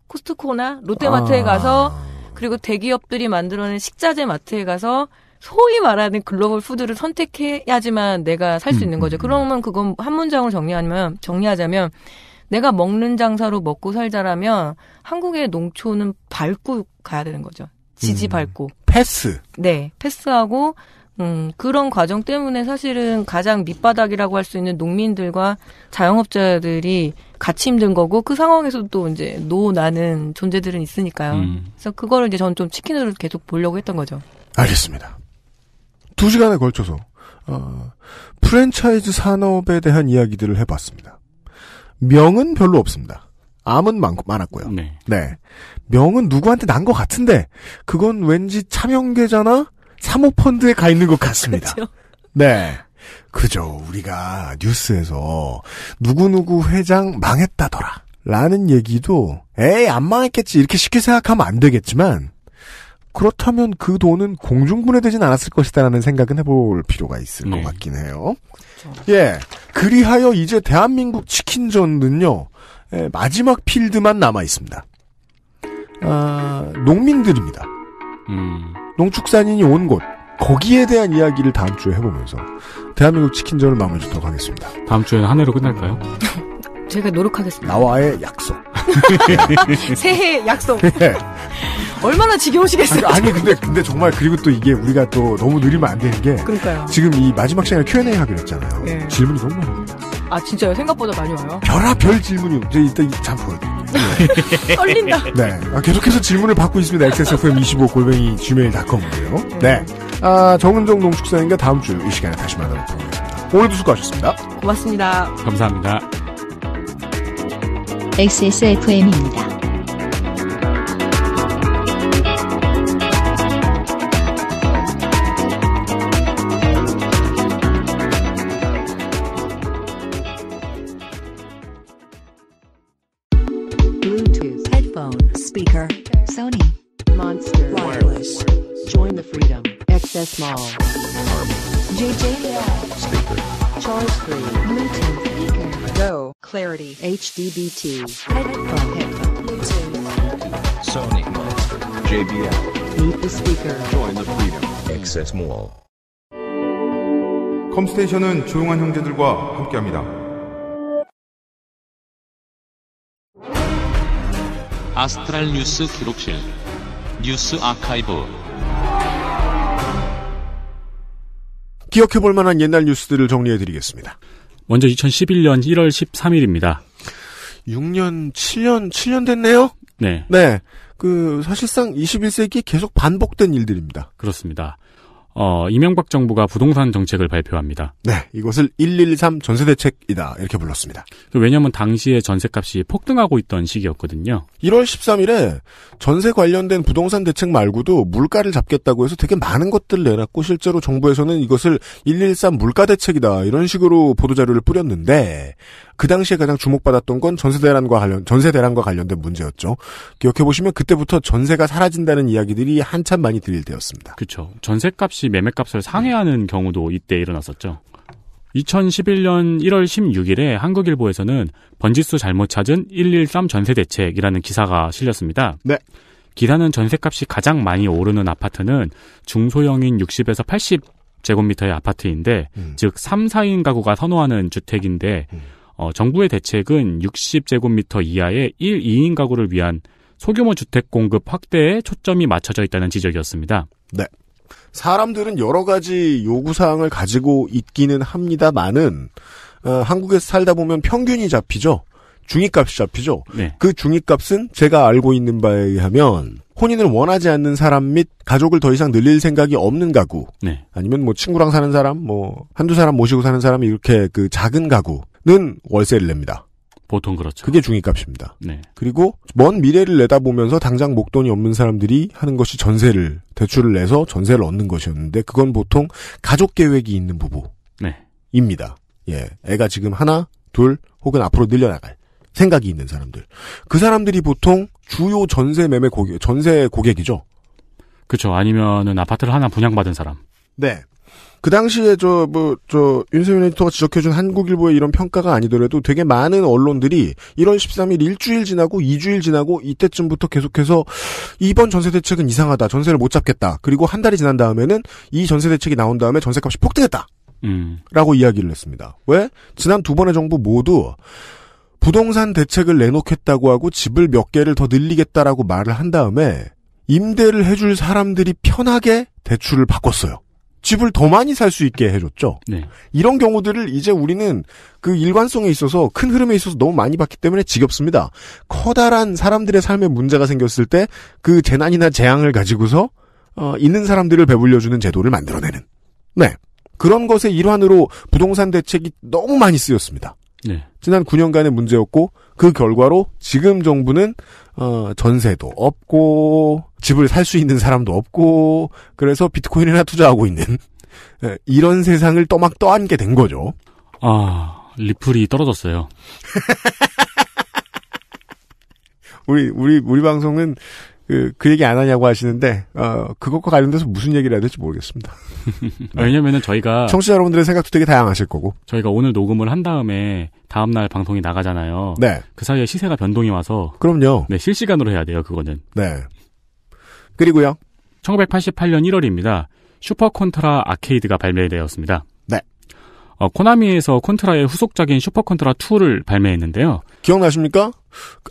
C: 코스트코나 롯데마트에 아. 가서 그리고 대기업들이 만들어낸 식자재 마트에 가서 소위 말하는 글로벌 푸드를 선택해야지만 내가 살수 음, 있는 거죠. 음, 음. 그러면 그건 한 문장으로 정리하면 정리하자면 내가 먹는 장사로 먹고 살자라면 한국의 농촌은 밟고 가야 되는 거죠. 지지 음, 밟고. 패스. 네, 패스하고 음, 그런 과정 때문에 사실은 가장 밑바닥이라고 할 수 있는 농민들과 자영업자들이 같이 힘든 거고 그 상황에서도 또 이제 노나는 존재들은 있으니까요. 음. 그래서 그거를 이제 저는 좀 치킨으로 계속 보려고 했던 거죠.
A: 알겠습니다. 두 시간에 걸쳐서 어, 프랜차이즈 산업에 대한 이야기들을 해봤습니다. 명은 별로 없습니다. 암은 많고 많았고요. 네. 네. 명은 누구한테 난 것 같은데 그건 왠지 차명계좌나 사모펀드에 가 있는 것 같습니다. 그렇죠. 네. 그죠. 우리가 뉴스에서 누구누구 회장 망했다더라. 라는 얘기도 에이 안 망했겠지 이렇게 쉽게 생각하면 안 되겠지만 그렇다면 그 돈은 공중분해되진 않았을 것이다라는 생각은 해볼 필요가 있을 네. 것 같긴 해요. 그렇죠. 예. 그리하여 이제 대한민국 치킨전은요, 예, 마지막 필드만 남아 있습니다. 아, 농민들입니다. 음. 농축산인이 온 곳, 거기에 대한 이야기를 다음 주에 해보면서 대한민국 치킨전을 마무리 짓도록 하겠습니다. 다음 주에는 한 해로 끝날까요?
C: 제가 노력하겠습니다.
A: 나와의 약속.
C: 새해 약속. 예. 얼마나 지겨우시겠어요. 아니,
A: 아니, 근데 근데 정말 그리고 또 이게 우리가 또 너무 느리면 안 되는 게 그러니까요. 지금 이 마지막 시간에 Q&A 하기로 했잖아요. 네. 질문이 너무 많아요.
C: 아 진짜요? 생각보다 많이 와요.
A: 별아별 질문이 이제 일단 잠깐여 네. 떨린다. 네. 아, 계속해서 질문을 받고 있습니다. XSFM25골뱅이 gmail.com으로요. 네. 아, 정은정 농축사인가 다음 주 이 시간에 다시 만나도록 하겠습니다. 오늘도 수고하셨습니다.
C: 고맙습니다. 감사합니다. XSFM입니다. Speaker. Sony. Monster.
A: Wireless. Join
B: the freedom. XS Mall.
A: JJL. Speaker. Charge free. Bluetooth. Speaker. Go. Clarity. HDBT. Headphone. Headphone. Bluetooth. Sony. Monster. JBL. Meet the Speaker. Join the freedom. XS Mall. 컴스테이션은 조용한 형제들과
B: 함께합니다. 아스트랄 뉴스 기록실 뉴스 아카이브
A: 기억해볼 만한 옛날 뉴스들을 정리해드리겠습니다. 먼저 2011년 1월 13일입니다. 6년, 7년, 7년 됐네요? 네. 네. 그, 사실상 21세기 계속 반복된 일들입니다.
B: 그렇습니다. 어, 이명박 정부가 부동산 정책을 발표합니다. 네, 이것을
A: 113 전세 대책이다 이렇게 불렀습니다. 그 왜냐하면 당시에 전세값이 폭등하고 있던 시기였거든요. 1월 13일에 전세 관련된 부동산 대책 말고도 물가를 잡겠다고 해서 되게 많은 것들을 내놨고 실제로 정부에서는 이것을 113 물가 대책이다 이런 식으로 보도 자료를 뿌렸는데 그 당시에 가장 주목받았던 건 전세 대란과 관련 전세 대란과 관련된 문제였죠. 기억해 보시면 그때부터 전세가 사라진다는 이야기들이 한참 많이 들릴 때였습니다. 그렇죠.
B: 전세값이 매매값을 상회하는 경우도 이때 일어났었죠. 2011년 1월 16일에 한국일보에서는 번지수 잘못 찾은 113 전세 대책이라는 기사가 실렸습니다. 네. 기사는 전세값이 가장 많이 오르는 아파트는 중소형인 60에서 80 제곱미터의 아파트인데 음. 즉 3, 4인 가구가 선호하는 주택인데 음. 어, 정부의 대책은 60제곱미터 이하의 1, 2인 가구를 위한 소규모 주택 공급 확대에 초점이 맞춰져 있다는 지적이었습니다. 네.
A: 사람들은 여러 가지 요구사항을 가지고 있기는 합니다만은, 어, 한국에서 살다 보면 평균이 잡히죠? 중위값이 잡히죠? 네. 그 중위값은 제가 알고 있는 바에 의하면, 혼인을 원하지 않는 사람 및 가족을 더 이상 늘릴 생각이 없는 가구. 네. 아니면 뭐 친구랑 사는 사람, 뭐 한두 사람 모시고 사는 사람 이렇게 그 작은 가구는 월세를 냅니다. 보통 그렇죠. 그게 중위값입니다. 네. 그리고 먼 미래를 내다보면서 당장 목돈이 없는 사람들이 하는 것이 전세를 대출을 내서 전세를 얻는 것이었는데 그건 보통 가족 계획이 있는 부부입니다. 네. 예, 애가 지금 하나, 둘 혹은 앞으로 늘려나갈 생각이 있는 사람들. 그 사람들이 보통 주요 전세 매매 고객, 전세 고객이죠.
B: 그렇죠. 아니면은 아파트를 하나 분양받은 사람.
A: 네. 그 당시에 저 뭐저 뭐, 윤세민 에디터가 지적해준 한국일보의 이런 평가가 아니더라도 되게 많은 언론들이 1월 13일 일주일 지나고 2주일 지나고 이때쯤부터 계속해서 이번 전세 대책은 이상하다 전세를 못 잡겠다 그리고 한 달이 지난 다음에는 이 전세 대책이 나온 다음에 전세값이 폭등했다. 음. 라고 이야기를 했습니다. 왜? 지난 두 번의 정부 모두 부동산 대책을 내놓겠다고 하고 집을 몇 개를 더 늘리겠다라고 말을 한 다음에 임대를 해줄 사람들이 편하게 대출을 바꿨어요. 집을 더 많이 살 수 있게 해줬죠. 네. 이런 경우들을 이제 우리는 그 일관성에 있어서 큰 흐름에 있어서 너무 많이 봤기 때문에 지겹습니다. 커다란 사람들의 삶에 문제가 생겼을 때 그 재난이나 재앙을 가지고서 어, 있는 사람들을 배불려주는 제도를 만들어내는. 네. 그런 것의 일환으로 부동산 대책이 너무 많이 쓰였습니다. 네. 지난 9년간의 문제였고 그 결과로 지금 정부는 어, 전세도 없고 집을 살 수 있는 사람도 없고 그래서 비트코인이나 투자하고 있는 예, 이런 세상을 또 막 떠안게 된 거죠. 아
B: 리플이 떨어졌어요.
A: 우리 우리 우리 방송은 그, 그 얘기 안 하냐고 하시는데, 어, 그것과 관련돼서 무슨 얘기를 해야 될지 모르겠습니다. 아,
B: 왜냐면은 저희가. 청취자
A: 여러분들의 생각도 되게 다양하실 거고.
B: 저희가 오늘 녹음을 한 다음에, 다음날 방송이 나가잖아요. 네. 그 사이에 시세가 변동이 와서. 그럼요. 네, 실시간으로 해야 돼요, 그거는. 네. 그리고요. 1988년 1월입니다. 슈퍼 콘트라 아케이드가 발매되었습니다. 어, 코나미에서
A: 콘트라의 후속작인 슈퍼 콘트라 2를 발매했는데요. 기억나십니까?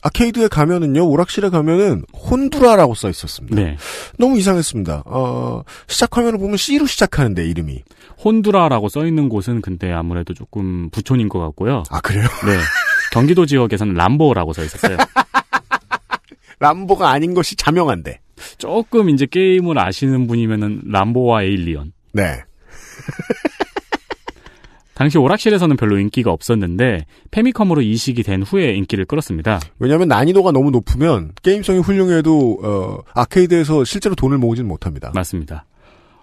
A: 아케이드에 가면은요, 오락실에 가면은 혼두라라고 써 있었습니다. 네. 너무 이상했습니다. 어, 시작 화면을 보면 C로 시작하는데 이름이 혼두라라고 써 있는 곳은 근데 아무래도 조금
B: 부촌인 것 같고요. 아 그래요? 네. 경기도 지역에서는 람보라고 써 있었어요. 람보가 아닌 것이 자명한데. 조금 이제 게임을 아시는 분이면은 람보와 에일리언. 네. 당시 오락실에서는 별로 인기가 없었는데 페미컴으로 이식이 된 후에 인기를 끌었습니다. 왜냐하면 난이도가 너무
A: 높으면 게임성이 훌륭해도 어, 아케이드에서 실제로 돈을 모으진 못합니다.
B: 맞습니다.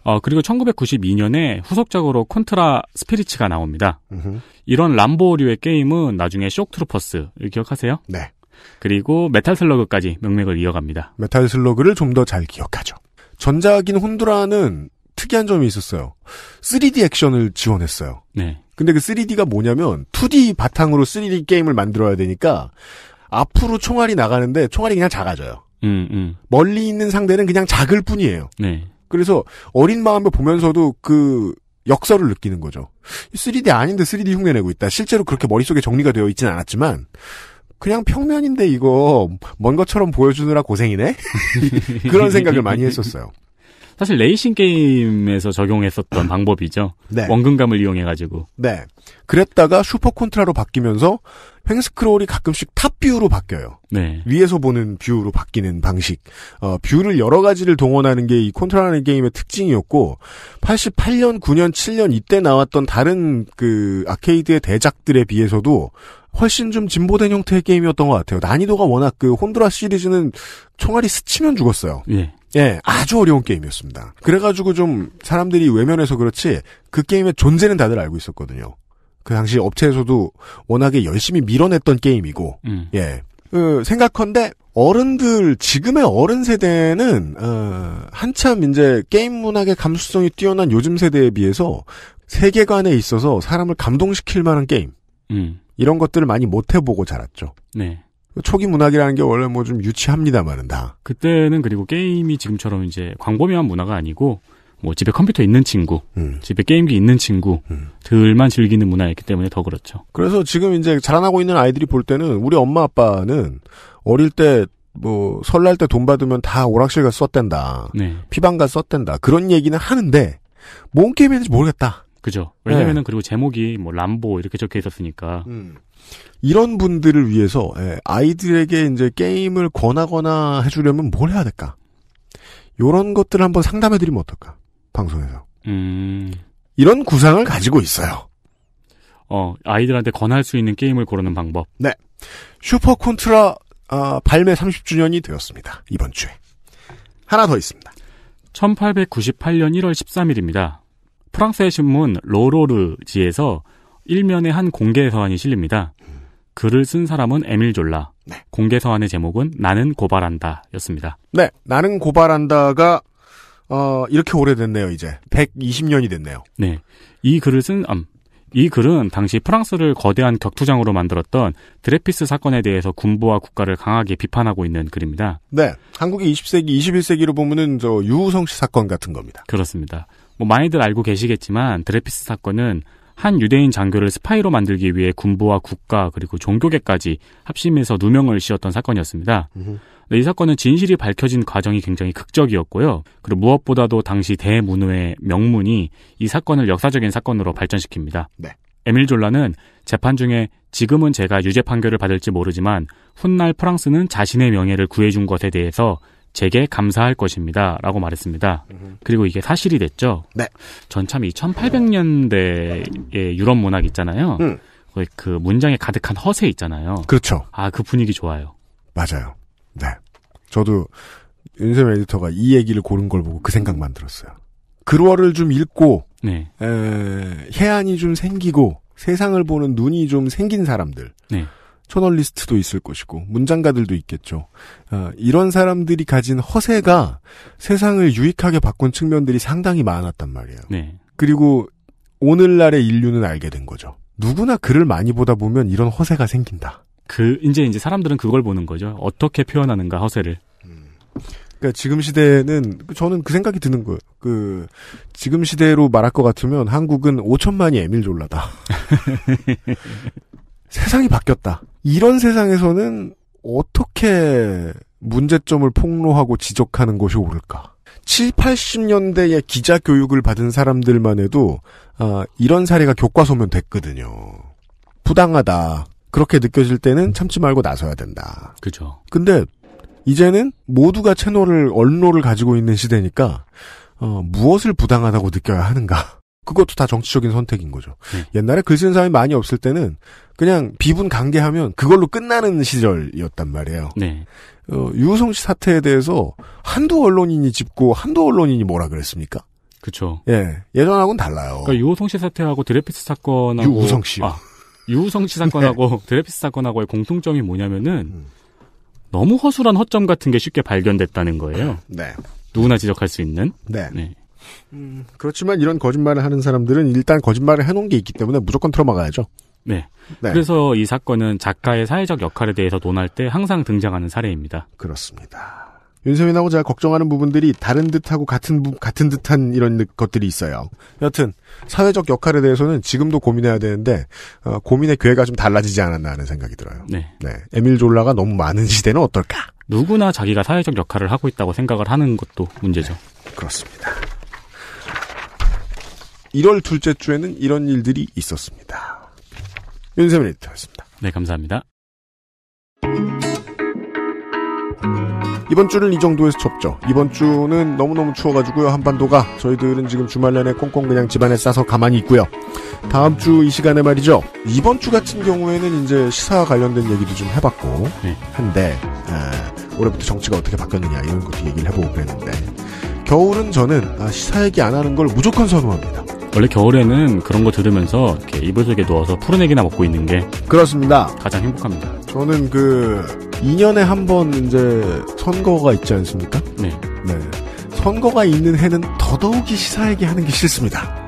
B: 어, 그리고 1992년에 후속작으로 콘트라 스피리츠가 나옵니다. 으흠. 이런 람보류의 게임은 나중에 쇼크트루퍼스 기억하세요? 네. 그리고 메탈 슬러그까지 명맥을
A: 이어갑니다. 메탈 슬러그를 좀 더 잘 기억하죠. 전작인 혼두라는 특이한 점이 있었어요. 3D 액션을 지원했어요. 네. 근데 그 3D가 뭐냐면 2D 바탕으로 3D 게임을 만들어야 되니까 앞으로 총알이 나가는데 총알이 그냥 작아져요. 음, 음. 멀리 있는 상대는 그냥 작을 뿐이에요. 네. 그래서 어린 마음을 보면서도 그 역설을 느끼는 거죠. 3D 아닌데 3D 흉내내고 있다. 실제로 그렇게 머릿속에 정리가 되어 있지는 않았지만 그냥 평면인데 이거 먼 것처럼 보여주느라 고생이네? 그런 생각을 많이 했었어요. 사실 레이싱
B: 게임에서 적용했었던 방법이죠. 네. 원근감을 이용해가지고.
A: 네. 그랬다가 슈퍼 콘트라로 바뀌면서 횡스크롤이 가끔씩 탑 뷰로 바뀌어요. 네. 위에서 보는 뷰로 바뀌는 방식. 어, 뷰를 여러 가지를 동원하는 게 이 콘트라는 라 게임의 특징이었고 88년, 9년, 7년 이때 나왔던 다른 그 아케이드의 대작들에 비해서도 훨씬 좀 진보된 형태의 게임이었던 것 같아요. 난이도가 워낙 그 혼드라 시리즈는 총알이 스치면 죽었어요. 예. 예, 아주 어려운 게임이었습니다. 그래가지고 좀 사람들이 외면해서 그렇지 그 게임의 존재는 다들 알고 있었거든요. 그 당시 업체에서도 워낙에 열심히 밀어냈던 게임이고, 음. 예. 그 생각컨대 어른들 지금의 어른 세대는 어, 한참 이제 게임 문학의 감수성이 뛰어난 요즘 세대에 비해서 세계관에 있어서 사람을 감동시킬 만한 게임 음. 이런 것들을 많이 못 해보고 자랐죠. 네. 초기 문학이라는 게 원래 뭐 좀 유치합니다만은
B: 다. 그때는 그리고 게임이 지금처럼 이제 광범위한 문화가 아니고 뭐 집에 컴퓨터 있는 친구, 음. 집에 게임기 있는 친구들만 음. 즐기는 문화였기 때문에 더 그렇죠. 그래서
A: 지금 이제 자라나고 있는 아이들이 볼 때는 우리 엄마 아빠는 어릴 때 뭐 설날 때 돈 받으면 다 오락실 가서 썼댄다. 네. 피방 가서 썼댄다. 그런 얘기는 하는데 뭔 게임인지 모르겠다. 그죠. 네. 왜냐면은
B: 네. 그리고 제목이 뭐 람보 이렇게 적혀 있었으니까 음.
A: 이런 분들을 위해서 예, 아이들에게 이제 게임을 권하거나 해주려면 뭘 해야 될까? 이런 것들을 한번 상담해드리면 어떨까? 방송에서. 음. 이런 구상을 가지고 있어요.
B: 어, 아이들한테 권할 수 있는 게임을 고르는 방법.
A: 네. 슈퍼 콘트라 어, 아, 발매 30주년이 되었습니다. 이번 주에. 하나 더 있습니다. 1898년
B: 1월 13일입니다. 프랑스의 신문 로로르지에서 일면의 한 공개 서한이 실립니다. 글을 쓴 사람은 에밀 졸라. 네. 공개 서한의 제목은 나는 고발한다 였습니다.
A: 네. 나는 고발한다가 어, 이렇게 오래됐네요, 이제. 120년이 됐네요.
B: 네. 이 글을 쓴, 음, 이 글은 당시 프랑스를 거대한 격투장으로 만들었던 드레피스 사건에 대해서 군부와 국가를 강하게 비판하고 있는 글입니다.
A: 네. 한국이 20세기, 21세기로 보면은 저 유우성 씨 사건 같은 겁니다.
B: 그렇습니다. 뭐 많이들 알고 계시겠지만 드레피스 사건은 한 유대인 장교를 스파이로 만들기 위해 군부와 국가 그리고 종교계까지 합심해서 누명을 씌웠던 사건이었습니다. 네, 이 사건은 진실이 밝혀진 과정이 굉장히 극적이었고요. 그리고 무엇보다도 당시 대문호의 명문이 이 사건을 역사적인 사건으로 발전시킵니다. 네. 에밀 졸라는 재판 중에 지금은 제가 유죄 판결을 받을지 모르지만 훗날 프랑스는 자신의 명예를 구해준 것에 대해서 제게 감사할 것입니다. 라고 말했습니다. 그리고 이게 사실이 됐죠. 네. 전참이 1800년대의 유럽 문학 있잖아요. 음. 그 문장에 가득한 허세 있잖아요. 그렇죠. 아, 그 분위기 좋아요.
A: 맞아요. 네. 저도 윤세민 에디터가 이 얘기를 고른 걸 보고 그 생각만 들었어요. 그루어를 좀 읽고, 네. 에, 해안이 좀 생기고, 세상을 보는 눈이 좀 생긴 사람들. 네. 초널리스트도 있을 것이고 문장가들도 있겠죠. 아, 이런 사람들이 가진 허세가 세상을 유익하게 바꾼 측면들이 상당히 많았단 말이에요. 네. 그리고 오늘날의 인류는 알게 된 거죠. 누구나 글을 많이 보다 보면 이런 허세가 생긴다.
B: 그 이제 이제 사람들은 그걸 보는 거죠. 어떻게
A: 표현하는가 허세를. 음. 그니까 지금 시대는 저는 그 생각이 드는 거예요. 그 지금 시대로 말할 것 같으면 한국은 5천만이 에밀졸라다. 세상이 바뀌었다. 이런 세상에서는 어떻게 문제점을 폭로하고 지적하는 것이 옳을까? 7, 80년대에 기자 교육을 받은 사람들만 해도 아, 이런 사례가 교과서면 됐거든요. 부당하다. 그렇게 느껴질 때는 참지 말고 나서야 된다. 그죠. 근데 이제는 모두가 채널을 언론을 가지고 있는 시대니까 어, 무엇을 부당하다고 느껴야 하는가? 그것도 다 정치적인 선택인 거죠. 네. 옛날에 글 쓰는 사람이 많이 없을 때는 그냥 비분 강개하면 그걸로 끝나는 시절이었단 말이에요. 네. 어, 유우성 씨 사태에 대해서 한두 언론인이 짚고 한두 언론인이 뭐라 그랬습니까? 그렇죠. 예,
B: 예전하고는 달라요. 그러니까 유우성 씨 사태하고 드레피스 사건하고 유우성 씨 아, 유우성 씨 사건하고 네. 드레피스 사건하고의 공통점이 뭐냐면은 음. 너무 허술한 허점 같은 게 쉽게 발견됐다는 거예요. 네. 누구나 지적할 수 있는. 네. 네.
A: 음, 그렇지만 이런 거짓말을 하는 사람들은 일단 거짓말을 해놓은 게 있기 때문에 무조건 틀어막아야죠.
B: 네. 네. 그래서 이 사건은 작가의 사회적 역할에 대해서 논할 때 항상 등장하는 사례입니다.
A: 그렇습니다. 윤세민하고 제가 걱정하는 부분들이 다른 듯하고 같은 같은 듯한 이런 것들이 있어요. 여튼 사회적 역할에 대해서는 지금도 고민해야 되는데 어, 고민의 궤가 좀 달라지지 않았나 하는 생각이 들어요. 네. 네. 에밀 졸라가 너무 많은 시대는 어떨까? 누구나 자기가 사회적
B: 역할을 하고 있다고 생각을
A: 하는 것도 문제죠. 네. 그렇습니다. 1월 둘째 주에는 이런 일들이 있었습니다. 윤세민 에디터였습니다.
B: 네, 감사합니다.
A: 이번 주는 이 정도에서 접죠. 이번 주는 너무너무 추워가지고요. 한반도가 저희들은 지금 주말 내내 꽁꽁 그냥 집안에 싸서 가만히 있고요. 다음 주 이 시간에 말이죠. 이번 주 같은 경우에는 이제 시사와 관련된 얘기도 좀 해봤고 네. 한데 아, 올해부터 정치가 어떻게 바뀌었느냐 이런 것도 얘기를 해보고 그랬는데 겨울은 저는 아, 시사 얘기 안 하는 걸 무조건 선호합니다. 원래 겨울에는 그런 거 들으면서 이렇게 이불 속에 누워서 푸른액이나
B: 먹고 있는 게 그렇습니다. 가장 행복합니다.
A: 저는 그 2년에 한 번 이제 선거가 있지 않습니까? 네. 네. 선거가 있는 해는 더더욱이 시사에게 하는 게 싫습니다.